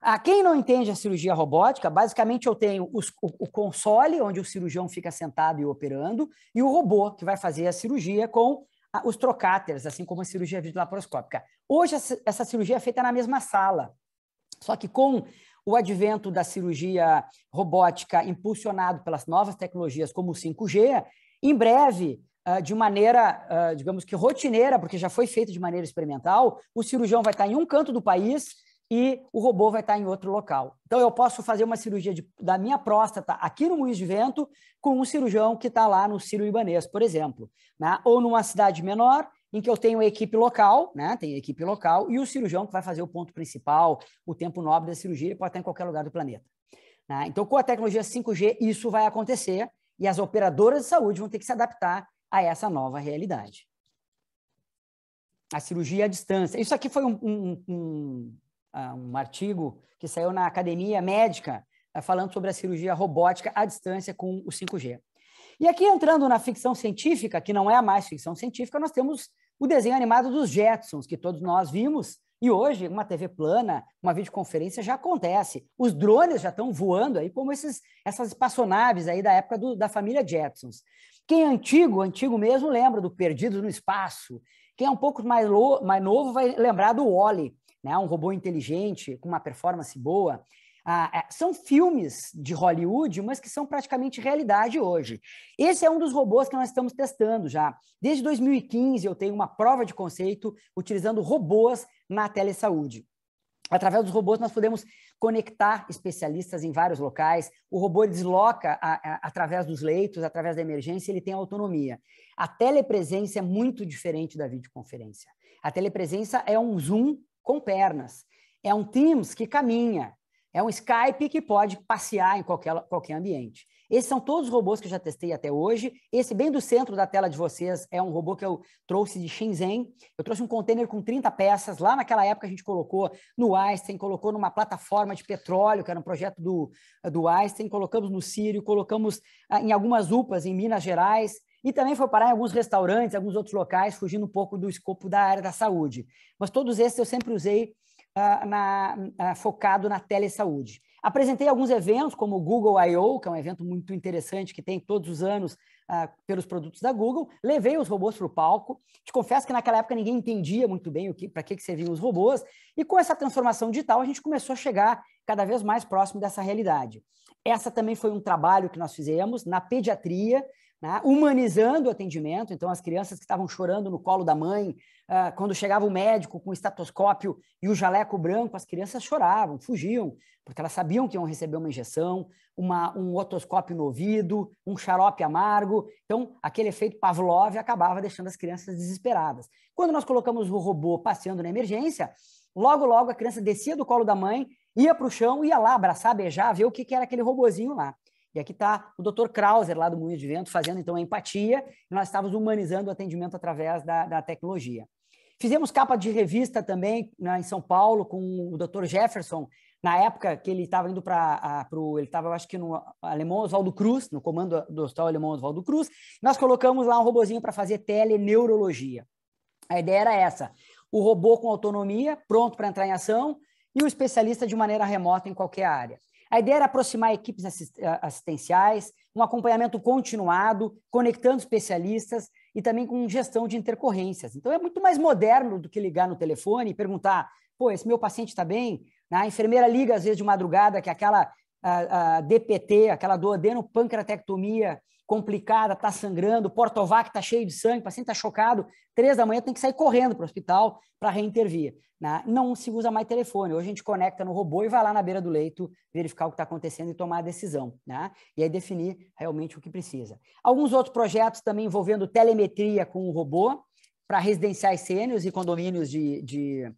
A ah, quem não entende a cirurgia robótica, basicamente eu tenho os, o, o, console, onde o cirurgião fica sentado e operando, e o robô, que vai fazer a cirurgia com a, os trocáteres, assim como a cirurgia videolaparoscópica. Hoje, essa, essa cirurgia é feita na mesma sala, só que com o advento da cirurgia robótica impulsionado pelas novas tecnologias como o 5G, em breve, ah, de maneira, ah, digamos que rotineira, porque já foi feito de maneira experimental, o cirurgião vai estar em um canto do país e o robô vai estar em outro local. Então, eu posso fazer uma cirurgia de, da minha próstata aqui no Moinhos de Vento com um cirurgião que está lá no Ciro Ibanês, por exemplo, né? ou numa cidade menor em que eu tenho a equipe local, né? Tem a equipe local e o cirurgião que vai fazer o ponto principal, o tempo nobre da cirurgia, ele pode estar em qualquer lugar do planeta. Né? Então, com a tecnologia 5G, isso vai acontecer e as operadoras de saúde vão ter que se adaptar a essa nova realidade. A cirurgia à distância. Isso aqui foi um, um, um, um ah, artigo que saiu na Academia Médica ah, falando sobre a cirurgia robótica à distância com o 5G. E aqui entrando na ficção científica, que não é a mais ficção científica, nós temos o desenho animado dos Jetsons, que todos nós vimos, e hoje uma TV plana, uma videoconferência já acontece. Os drones já estão voando aí, como esses, essas espaçonaves aí da época do, da família Jetsons. Quem é antigo, antigo mesmo, lembra do Perdidos no Espaço. Quem é um pouco mais, lo, mais novo vai lembrar do Wally, né? um robô inteligente, com uma performance boa. Ah, é, são filmes de Hollywood, mas que são praticamente realidade hoje. Esse é um dos robôs que nós estamos testando já. Desde 2015 eu tenho uma prova de conceito utilizando robôs na telesaúde. Através dos robôs, nós podemos conectar especialistas em vários locais. O robô desloca a, a, através dos leitos, através da emergência, ele tem autonomia. A telepresença é muito diferente da videoconferência. A telepresença é um Zoom com pernas, é um Teams que caminha, é um Skype que pode passear em qualquer, qualquer ambiente. Esses são todos os robôs que eu já testei até hoje. Esse bem do centro da tela de vocês é um robô que eu trouxe de Shenzhen. Eu trouxe um container com 30 peças. Lá naquela época a gente colocou no Einstein, colocou numa plataforma de petróleo, que era um projeto do, do Einstein, colocamos no Sírio, colocamos ah, em algumas UPAs em Minas Gerais. E também foi parar em alguns restaurantes, alguns outros locais, fugindo um pouco do escopo da área da saúde. Mas todos esses eu sempre usei ah, na, ah, focado na telesaúde. Apresentei alguns eventos, como o Google I.O., que é um evento muito interessante que tem todos os anos uh, pelos produtos da Google. Levei os robôs para o palco. Te confesso que naquela época ninguém entendia muito bem para que, que serviam os robôs. E com essa transformação digital, a gente começou a chegar cada vez mais próximo dessa realidade. Essa também foi um trabalho que nós fizemos na pediatria, né? humanizando o atendimento. Então, as crianças que estavam chorando no colo da mãe, uh, quando chegava o médico com o estetoscópio e o jaleco branco, as crianças choravam, fugiam, porque elas sabiam que iam receber uma injeção, uma, um otoscópio no ouvido, um xarope amargo. Então, aquele efeito Pavlov acabava deixando as crianças desesperadas. Quando nós colocamos o robô passeando na emergência, logo, logo a criança descia do colo da mãe, ia para o chão, ia lá abraçar, beijar, ver o que, que era aquele robozinho lá. E aqui está o Dr. Krauser, lá do Moinho de Vento, fazendo então a empatia, e nós estávamos humanizando o atendimento através da, da tecnologia. Fizemos capa de revista também né, em São Paulo com o Dr. Jefferson, na época que ele estava indo para o. Ele estava, acho que no Alemão Oswaldo Cruz, no comando do Hospital Alemão Oswaldo Cruz. Nós colocamos lá um robozinho para fazer teleneurologia. A ideia era essa: o robô com autonomia, pronto para entrar em ação, e o especialista de maneira remota em qualquer área. A ideia era aproximar equipes eh, assistenciais, um acompanhamento continuado, conectando especialistas e também com gestão de intercorrências. Então, é muito mais moderno do que ligar no telefone e perguntar: pô, esse meu paciente está bem? A enfermeira liga, às vezes, de madrugada, que aquela a, a DPT, aquela duodeno pancreatectomia complicada, está sangrando, Portovac está cheio de sangue, o paciente está chocado, três da manhã tem que sair correndo para o hospital para reintervir. Né? Não se usa mais telefone, hoje a gente conecta no robô e vai lá na beira do leito verificar o que está acontecendo e tomar a decisão, né? e aí definir realmente o que precisa. Alguns outros projetos também envolvendo telemetria com o robô para residenciais sênios e condomínios de, de,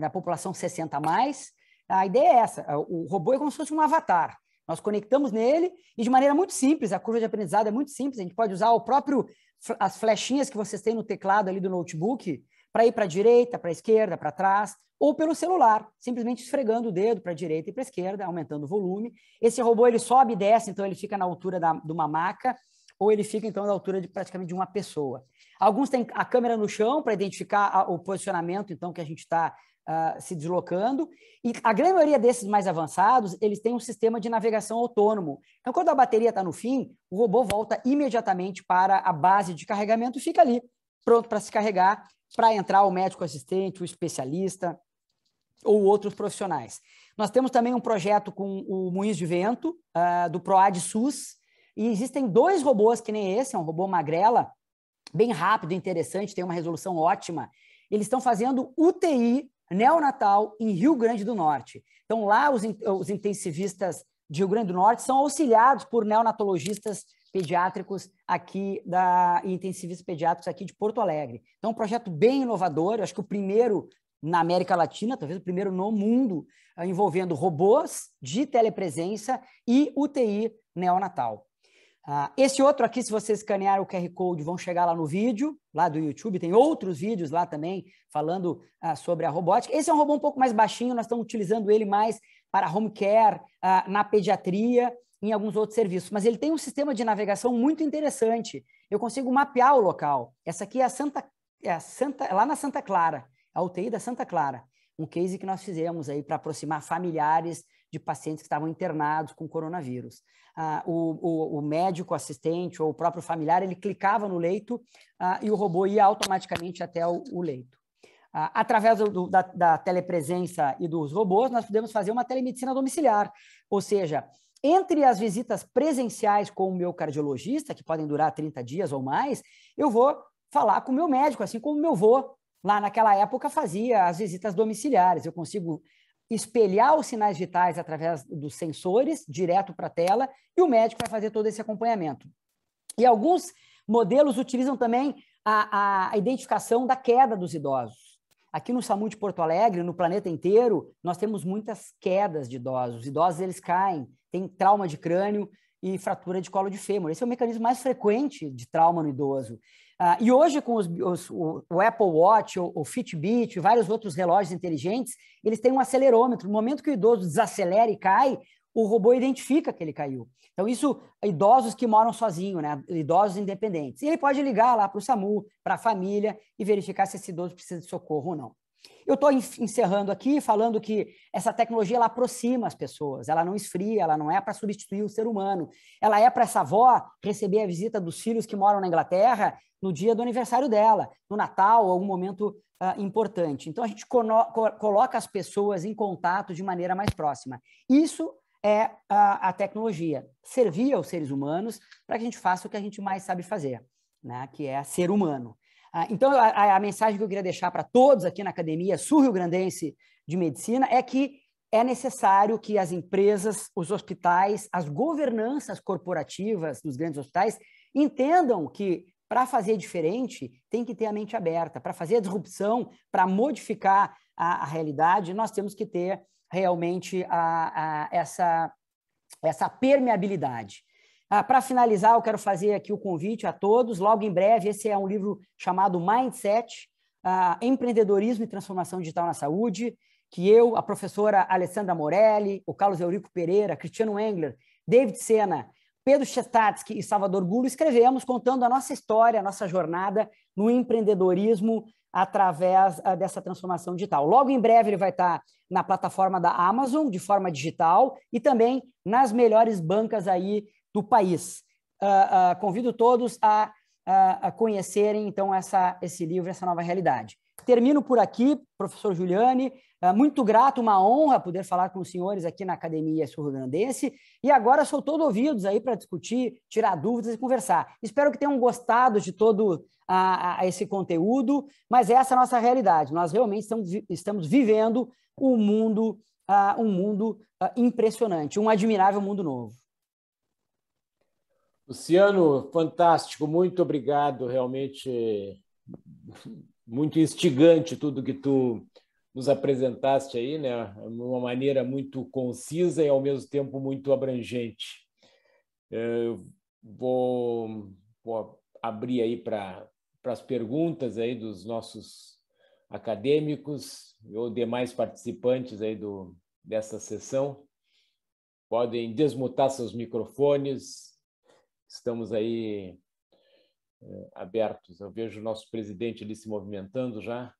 da população 60 mais. A ideia é essa, o robô é como se fosse um avatar, nós conectamos nele e de maneira muito simples, a curva de aprendizado é muito simples, a gente pode usar o próprio as flechinhas que vocês têm no teclado ali do notebook para ir para a direita, para a esquerda, para trás, ou pelo celular, simplesmente esfregando o dedo para a direita e para a esquerda, aumentando o volume. Esse robô ele sobe e desce, então ele fica na altura da, de uma maca, ou ele fica então na altura de praticamente de uma pessoa. Alguns têm a câmera no chão para identificar a, o posicionamento então que a gente está uh, se deslocando. E a grande maioria desses mais avançados, eles têm um sistema de navegação autônomo. Então, quando a bateria está no fim, o robô volta imediatamente para a base de carregamento e fica ali, pronto para se carregar, para entrar o médico assistente, o especialista ou outros profissionais. Nós temos também um projeto com o Moinhos de Vento, uh, do PROAD SUS, e existem dois robôs que nem esse, é um robô magrela, bem rápido, interessante, tem uma resolução ótima. Eles estão fazendo UTI neonatal em Rio Grande do Norte. Então, lá os, os intensivistas de Rio Grande do Norte são auxiliados por neonatologistas pediátricos aqui da e intensivistas pediátricos aqui de Porto Alegre. Então, é um projeto bem inovador, acho que o primeiro na América Latina, talvez o primeiro no mundo, eh, envolvendo robôs de telepresença e UTI neonatal. Ah, esse outro aqui, se vocês escanearem o QR Code, vão chegar lá no vídeo, lá do YouTube, tem outros vídeos lá também falando ah, sobre a robótica. Esse é um robô um pouco mais baixinho, nós estamos utilizando ele mais para home care, ah, na pediatria, em alguns outros serviços. Mas ele tem um sistema de navegação muito interessante. Eu consigo mapear o local. Essa aqui é a Santa, é a Santa é lá na Santa Clara, a UTI da Santa Clara. Um case que nós fizemos aí para aproximar familiares de pacientes que estavam internados com coronavírus. Ah, o, o, o, médico assistente ou o próprio familiar, ele clicava no leito ah, e o robô ia automaticamente até o, o leito. Ah, através do, da, da telepresença e dos robôs, nós podemos fazer uma telemedicina domiciliar, ou seja, entre as visitas presenciais com o meu cardiologista, que podem durar 30 dias ou mais, eu vou falar com o meu médico, assim como meu avô lá naquela época fazia as visitas domiciliares. Eu consigo espelhar os sinais vitais através dos sensores direto para a tela e o médico vai fazer todo esse acompanhamento. E alguns modelos utilizam também a, a identificação da queda dos idosos. Aqui no SAMU de Porto Alegre, no planeta inteiro, nós temos muitas quedas de idosos. Os idosos eles caem, tem trauma de crânio, e fratura de colo de fêmur. Esse é o mecanismo mais frequente de trauma no idoso. Uh, e hoje, com os, os, o, o, Apple Watch, o, o Fitbit, vários outros relógios inteligentes, eles têm um acelerômetro. No momento que o idoso desacelera e cai, o robô identifica que ele caiu. Então, isso, idosos que moram sozinhos, né? idosos independentes. E ele pode ligar lá para o SAMU, para a família, e verificar se esse idoso precisa de socorro ou não. Eu estou encerrando aqui falando que essa tecnologia ela aproxima as pessoas, ela não esfria, ela não é para substituir o ser humano. Ela é para essa avó receber a visita dos filhos que moram na Inglaterra no dia do aniversário dela, no Natal, algum momento uh, importante. Então a gente coloca as pessoas em contato de maneira mais próxima. Isso é a, a tecnologia servir aos seres humanos para que a gente faça o que a gente mais sabe fazer, né? que é ser humano. Ah, então, a, a, mensagem que eu queria deixar para todos aqui na academia Sul-Rio Grandense de Medicina é que é necessário que as empresas, os hospitais, as governanças corporativas dos grandes hospitais entendam que para fazer diferente tem que ter a mente aberta, para fazer a disrupção, para modificar a, a, realidade, nós temos que ter realmente a, essa, essa permeabilidade. Ah, Para finalizar, eu quero fazer aqui o convite a todos. Logo em breve, esse é um livro chamado Mindset, ah, Empreendedorismo e Transformação Digital na Saúde, que eu, a professora Alessandra Morelli, o Carlos Eurico Pereira, Cristiano Engler, David Sena, Pedro Chetatsky e Salvador Gulo escrevemos contando a nossa história, a nossa jornada no empreendedorismo através ah, dessa transformação digital. Logo em breve ele vai estar na plataforma da Amazon de forma digital e também nas melhores bancas aí do país. Uh, uh, convido todos a, a conhecerem, então, essa, esse livro, essa nova realidade. Termino por aqui, professor Giuliani. Ah, muito grato, uma honra poder falar com os senhores aqui na Academia sul E agora sou todo ouvidos aí para discutir, tirar dúvidas e conversar. Espero que tenham gostado de todo a, esse conteúdo, mas essa é a nossa realidade. Nós realmente estamos, estamos vivendo um mundo, uh, um mundo uh, impressionante, um admirável mundo novo. Luciano, fantástico, muito obrigado, realmente muito instigante tudo que tu nos apresentaste aí, né? Uma maneira muito concisa e ao mesmo tempo muito abrangente. Eu vou, vou abrir aí para as perguntas aí dos nossos acadêmicos ou demais participantes aí do, dessa sessão. Podem desmutar seus microfones, estamos aí é, abertos. Eu vejo o nosso presidente ali se movimentando já.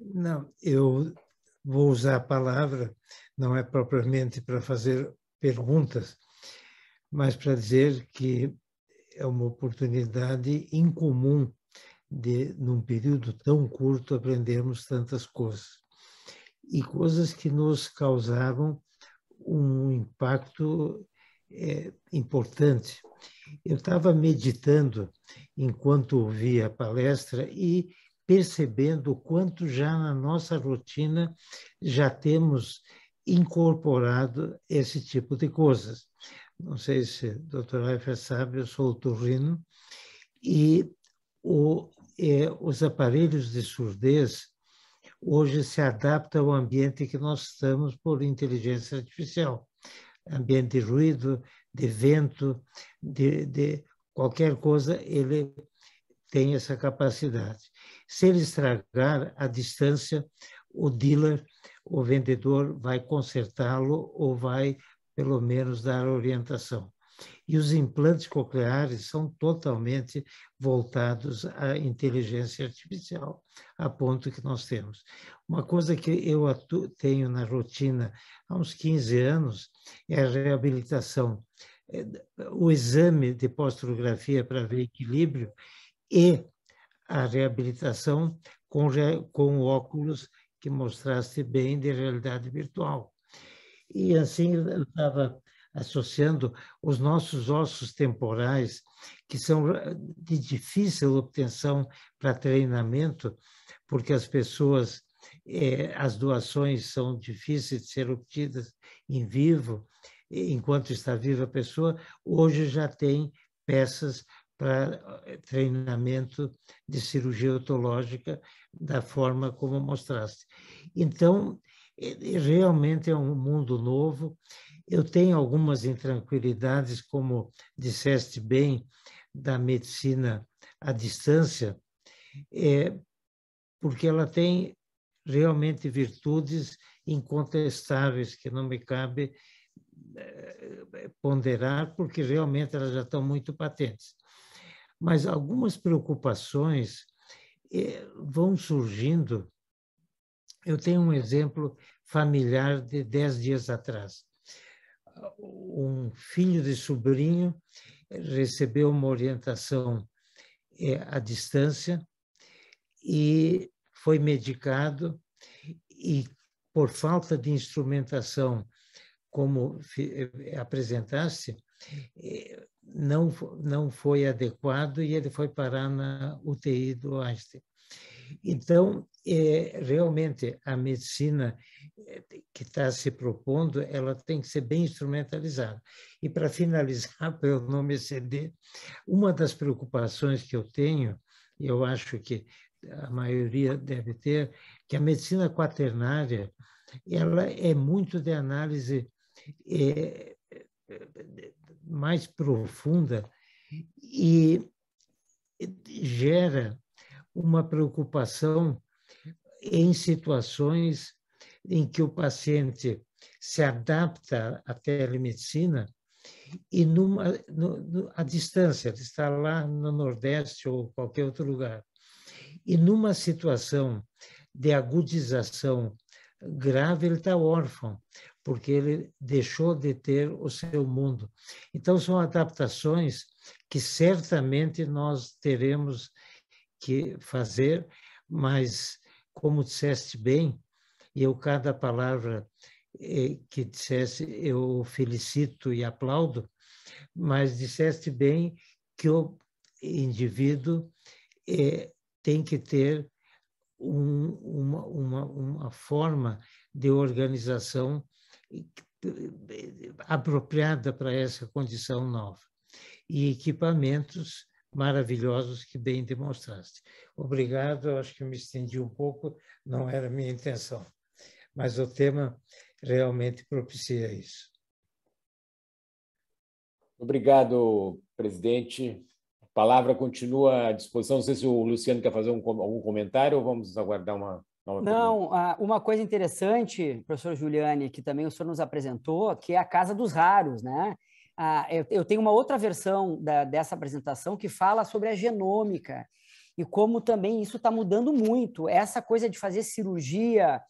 Não, eu vou usar a palavra, não é propriamente para fazer perguntas, mas para dizer que é uma oportunidade incomum de, num período tão curto, aprendermos tantas coisas. E coisas que nos causaram um impacto é, importante. Eu estava meditando enquanto ouvia a palestra e percebendo o quanto já na nossa rotina já temos incorporado esse tipo de coisas. Não sei se o doutor Eifer sabe, eu sou otorrino, e o, é, os aparelhos de surdez hoje se adaptam ao ambiente que nós estamos por inteligência artificial ambiente de ruído, de vento, de, de qualquer coisa, ele tem essa capacidade. Se ele estragar a distância, o dealer, o vendedor vai consertá-lo ou vai, pelo menos, dar orientação. E os implantes cocleares são totalmente voltados à inteligência artificial, a ponto que nós temos. Uma coisa que eu tenho na rotina há uns 15 anos é a reabilitação. É, o exame de posturografia para ver equilíbrio e a reabilitação com, com óculos que mostrasse bem de realidade virtual. E assim, eu estava associando os nossos ossos temporais, que são eh, de difícil obtenção para treinamento, porque as pessoas, eh, as doações são difíceis de ser obtidas em vivo, enquanto está viva a pessoa, hoje já tem peças para eh, treinamento de cirurgia otológica da forma como mostraste. Então, realmente é um mundo novo eu tenho algumas intranquilidades, como disseste bem, da medicina à distância, é, porque ela tem realmente virtudes incontestáveis que não me cabe eh, ponderar, porque realmente elas já estão muito patentes. Mas algumas preocupações eh, vão surgindo. Eu tenho um exemplo familiar de dez dias atrás um filho de sobrinho recebeu uma orientação é, à distância e foi medicado e por falta de instrumentação como eh, apresentasse eh, não não foi adequado e ele foi parar na UTI do Einstein. Então é, realmente a medicina eh, que está se propondo, ela tem que ser bem instrumentalizada. E para finalizar, para eu não me exceder, uma das preocupações que eu tenho, e eu acho que a maioria deve ter, que a medicina quaternária, ela é muito de análise é, mais profunda e gera uma preocupação em situações em que o paciente se adapta à telemedicina e numa, no, no, a distância, ele está lá no Nordeste ou qualquer outro lugar. E numa situação de agudização grave, ele está órfão, porque ele deixou de ter o seu mundo. Então, são adaptações que certamente nós teremos que fazer mas como disseste bem, eu cada palavra eh, que dissesse eu felicito e aplaudo, mas disseste bem que o indivíduo eh, tem que ter um, uma, uma, uma forma de organização eh, apropriada para essa condição nova. E equipamentos maravilhosos que bem demonstraste. Obrigado, acho que me estendi um pouco, não era minha intenção, mas o tema realmente propicia isso. Obrigado, presidente. A palavra continua à disposição. Não sei se o Luciano quer fazer um, algum comentário ou vamos aguardar uma nova Não, pergunta. uma coisa interessante, professor Giuliani, que também o senhor nos apresentou, que é a Casa dos Raros, né? Ah, eu, eu, tenho uma outra versão da, dessa apresentação que fala sobre a genômica e como também isso está mudando muito. Essa coisa de fazer cirurgia,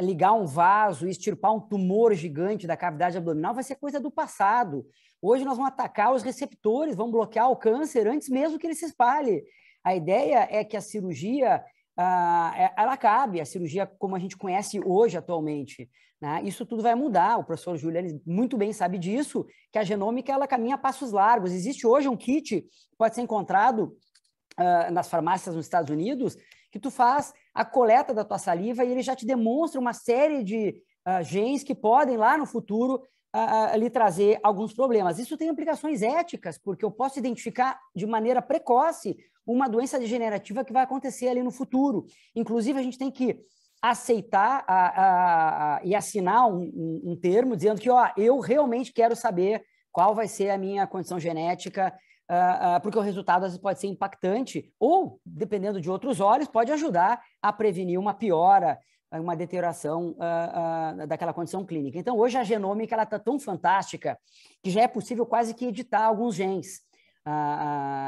ligar um vaso, extirpar um tumor gigante da cavidade abdominal vai ser coisa do passado. Hoje nós vamos atacar os receptores, vamos bloquear o câncer antes mesmo que ele se espalhe. A ideia é que a cirurgia ah, é, ela cabe, a cirurgia como a gente conhece hoje atualmente. Né? Isso tudo vai mudar, o professor Julian muito bem sabe disso, que a genômica ela caminha a passos largos. Existe hoje um kit que pode ser encontrado uh, nas farmácias nos Estados Unidos, que tu faz a coleta da tua saliva e ele já te demonstra uma série de uh, genes que podem lá no futuro uh, ah, lhe trazer alguns problemas. Isso tem implicações éticas, porque eu posso identificar de maneira precoce uma doença degenerativa que vai acontecer ali no futuro. Inclusive, a gente tem que aceitar a, a, a, e assinar um, um, um, termo dizendo que ó, eu realmente quero saber qual vai ser a minha condição genética, uh, uh, porque o resultado às vezes pode ser impactante, ou, dependendo de outros olhos, pode ajudar a prevenir uma piora, ah, uma deterioração uh, daquela condição clínica. Então, hoje a genômica está tão fantástica que já é possível quase que editar alguns genes.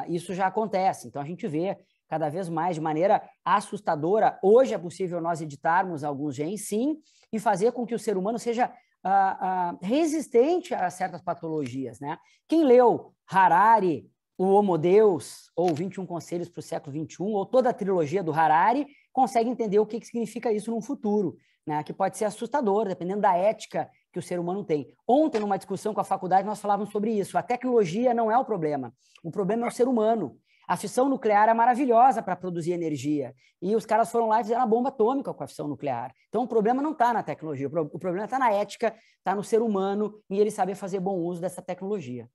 isso já acontece. Então, a gente vê cada vez mais de maneira assustadora. Hoje é possível nós editarmos alguns genes, sim, e fazer com que o ser humano seja ah, ah, resistente a certas patologias. Né? Quem leu Harari, o Homo Deus, ou 21 Conselhos para o Século XXI, ou toda a trilogia do Harari, consegue entender o que, que significa isso no futuro, né? que pode ser assustador, dependendo da ética que o ser humano tem. Ontem, numa discussão com a faculdade, nós falávamos sobre isso. A tecnologia não é o problema. O problema é o ser humano. A fissão nuclear é maravilhosa para produzir energia. E os caras foram lá e fizeram a bomba atômica com a fissão nuclear. Então o problema não está na tecnologia, o problema está na ética, está no ser humano e ele saber fazer bom uso dessa tecnologia.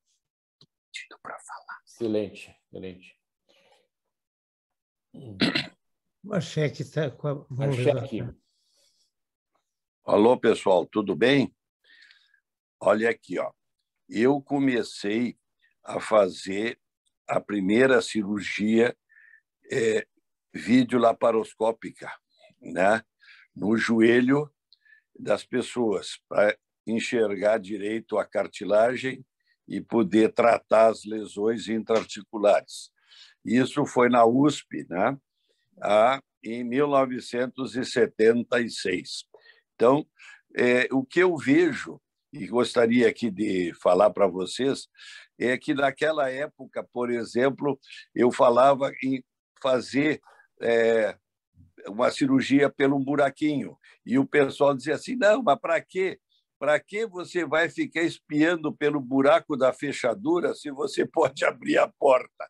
Tido para falar. Excelente, excelente. O cheque está com a cheque. Alô, pessoal, tudo bem? Olha aqui, ó. Eu comecei a fazer a primeira cirurgia é, videolaparoscópica, né? no joelho das pessoas, para enxergar direito a cartilagem e poder tratar as lesões intraarticulares. Isso foi na USP, né? a em 1976. Então, é, o que eu vejo, e gostaria aqui de falar para vocês, é que naquela época, por exemplo, eu falava em fazer é, uma cirurgia pelo buraquinho e o pessoal dizia assim, não, mas para quê? Para que você vai ficar espiando pelo buraco da fechadura se você pode abrir a porta?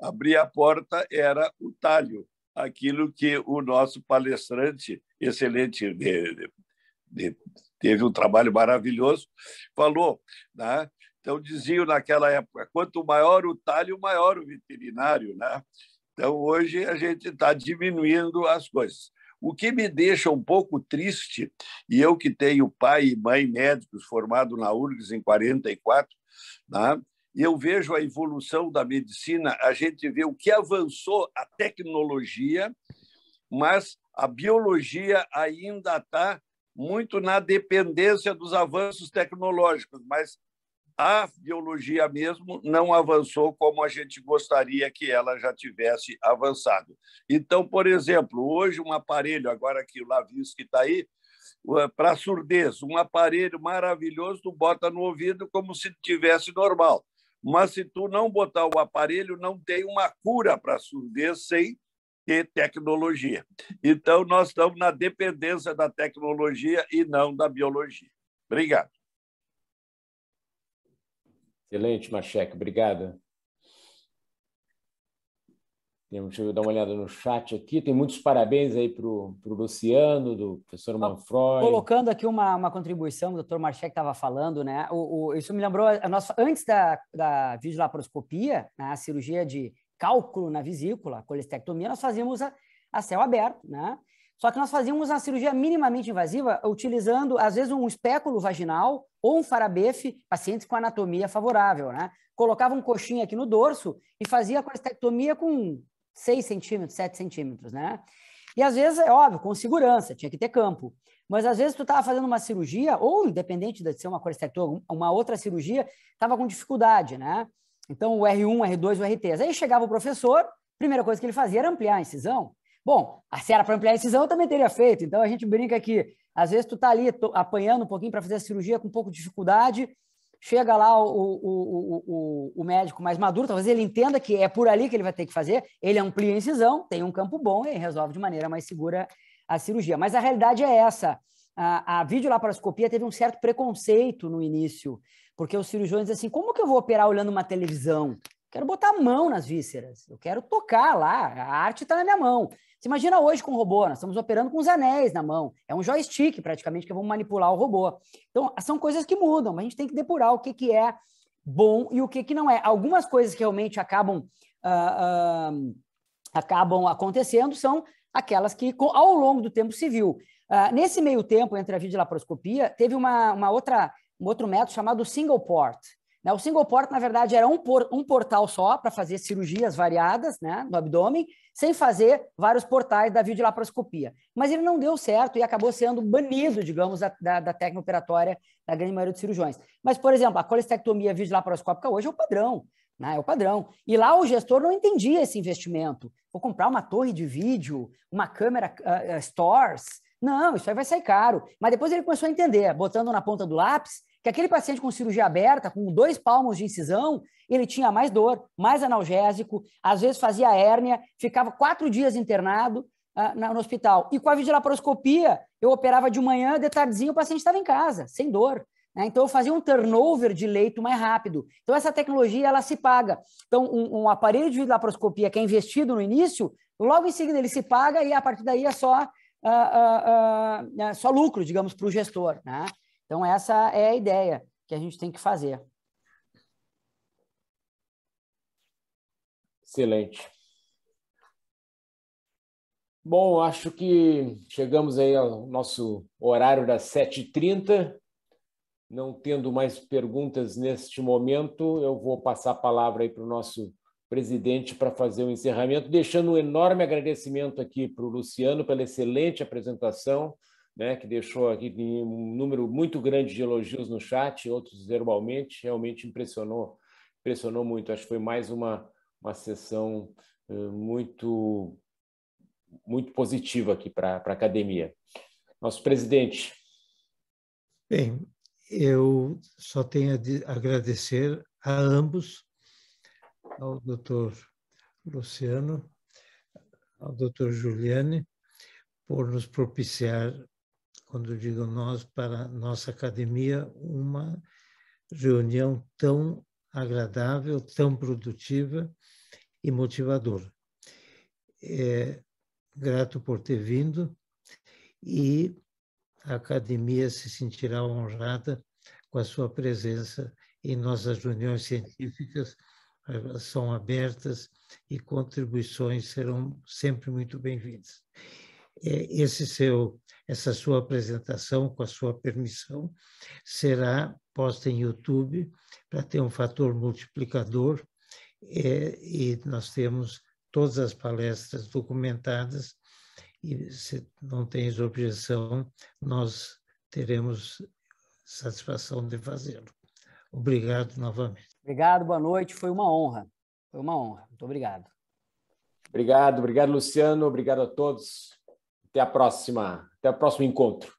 Abrir a porta era o talho, aquilo que o nosso palestrante, excelente, teve um trabalho maravilhoso, falou. Né? Então, diziam naquela época: quanto maior o talho, maior o veterinário. Né? Então, hoje a gente está diminuindo as coisas. O que me deixa um pouco triste, e eu que tenho pai e mãe médicos formado na URGS em 44, né? eu vejo a evolução da medicina, a gente vê o que avançou a tecnologia, mas a biologia ainda está muito na dependência dos avanços tecnológicos, mas a biologia mesmo não avançou como a gente gostaria que ela já tivesse avançado. Então, por exemplo, hoje um aparelho, agora que o Lavis que está aí, para surdez, um aparelho maravilhoso, tu bota no ouvido como se tivesse normal. Mas se tu não botar o aparelho, não tem uma cura para surdez sem ter tecnologia. Então, nós estamos na dependência da tecnologia e não da biologia. Obrigado. Excelente, Machek, obrigada. Deixa eu dar uma olhada no chat aqui. Tem muitos parabéns aí para o Luciano, do professor Manfroy. Colocando aqui uma, uma contribuição o doutor Marchek estava falando, né? O, o, isso me lembrou, a nossa, antes da, da videolaparoscopia, né? a cirurgia de cálculo na vesícula, colestectomia, nós fazíamos a, a céu aberto, né? Só que nós fazíamos uma cirurgia minimamente invasiva, utilizando, às vezes, um espéculo vaginal ou um farabefe, pacientes com anatomia favorável, né? Colocava um coxinho aqui no dorso e fazia a colestectomia com 6 centímetros, 7 centímetros, né? E às vezes, é óbvio, com segurança, tinha que ter campo. Mas às vezes tu estava fazendo uma cirurgia, ou independente de ser uma colestectomia, uma outra cirurgia, estava com dificuldade, né? Então, o R1, R2, o RTs. Aí chegava o professor, primeira coisa que ele fazia era ampliar a incisão. Bom, se era para ampliar a incisão, eu também teria feito. Então a gente brinca que às vezes tu tá ali apanhando um pouquinho para fazer a cirurgia com um pouco de dificuldade, chega lá o, o, o, o, médico mais maduro, talvez ele entenda que é por ali que ele vai ter que fazer, ele amplia a incisão, tem um campo bom e resolve de maneira mais segura a cirurgia. Mas a realidade é essa. A, a videolaparoscopia teve um certo preconceito no início, porque os cirurgiões dizem assim, como que eu vou operar olhando uma televisão? Quero botar a mão nas vísceras, eu quero tocar lá, a arte está na minha mão. Você imagina hoje com o robô, nós estamos operando com os anéis na mão, é um joystick praticamente que vamos manipular o robô. Então, são coisas que mudam, mas a gente tem que depurar o que, que é bom e o que, que não é. Algumas coisas que realmente acabam, ah, ah, acabam acontecendo são aquelas que, ao longo do tempo, se viu. Ah, nesse meio tempo, entre a videolaparoscopia, teve uma, uma outra, um outro método chamado single port. Né? O single port, na verdade, era um, por, um portal só para fazer cirurgias variadas né, no abdômen, sem fazer vários portais da videolaparoscopia. Mas ele não deu certo e acabou sendo banido, digamos, da, da, da técnica operatória da grande maioria dos cirurgiões. Mas, por exemplo, a colestectomia videolaparoscópica hoje é o padrão. Né? É o padrão. E lá o gestor não entendia esse investimento. Vou comprar uma torre de vídeo, uma câmera uh, uh, stores. Não, isso aí vai sair caro. Mas depois ele começou a entender, botando na ponta do lápis, que aquele paciente com cirurgia aberta, com dois palmos de incisão, ele tinha mais dor, mais analgésico, às vezes fazia hérnia, ficava quatro dias internado ah, no hospital. E com a videolaparoscopia, eu operava de manhã, de tardezinho, o paciente estava em casa, sem dor. Né? Então, eu fazia um turnover de leito mais rápido. Então, essa tecnologia, ela se paga. Então, um, um aparelho de videolaparoscopia que é investido no início, logo em seguida ele se paga e, a partir daí, é só, ah, ah, ah, é só lucro, digamos, para o gestor. Né? Então, essa é a ideia que a gente tem que fazer. Excelente. Bom, acho que chegamos aí ao nosso horário das 7h30. Não tendo mais perguntas neste momento, eu vou passar a palavra aí para o nosso presidente para fazer o encerramento, deixando um enorme agradecimento aqui para o Luciano pela excelente apresentação né, que deixou aqui um número muito grande de elogios no chat, outros verbalmente, realmente impressionou, impressionou muito. Acho que foi mais uma, uma sessão uh, muito, muito positiva aqui para a academia. Nosso presidente. Bem, eu só tenho a agradecer a ambos, ao doutor Luciano, ao doutor Juliane, por nos propiciar quando digo nós, para nossa academia, uma reunião tão agradável, tão produtiva e motivadora. É, grato por ter vindo e a academia se sentirá honrada com a sua presença em nossas reuniões científicas eh, são abertas e contribuições serão sempre muito bem-vindas. É, esse seu, essa sua apresentação, com a sua permissão, será posta em YouTube para ter um fator multiplicador é, e nós temos todas as palestras documentadas e se não tens objeção, nós teremos satisfação de fazê-lo. Obrigado novamente. Obrigado, boa noite, foi uma honra. Foi uma honra, muito obrigado. Obrigado, obrigado, Luciano, obrigado a todos. Até a próxima, até o próximo encontro.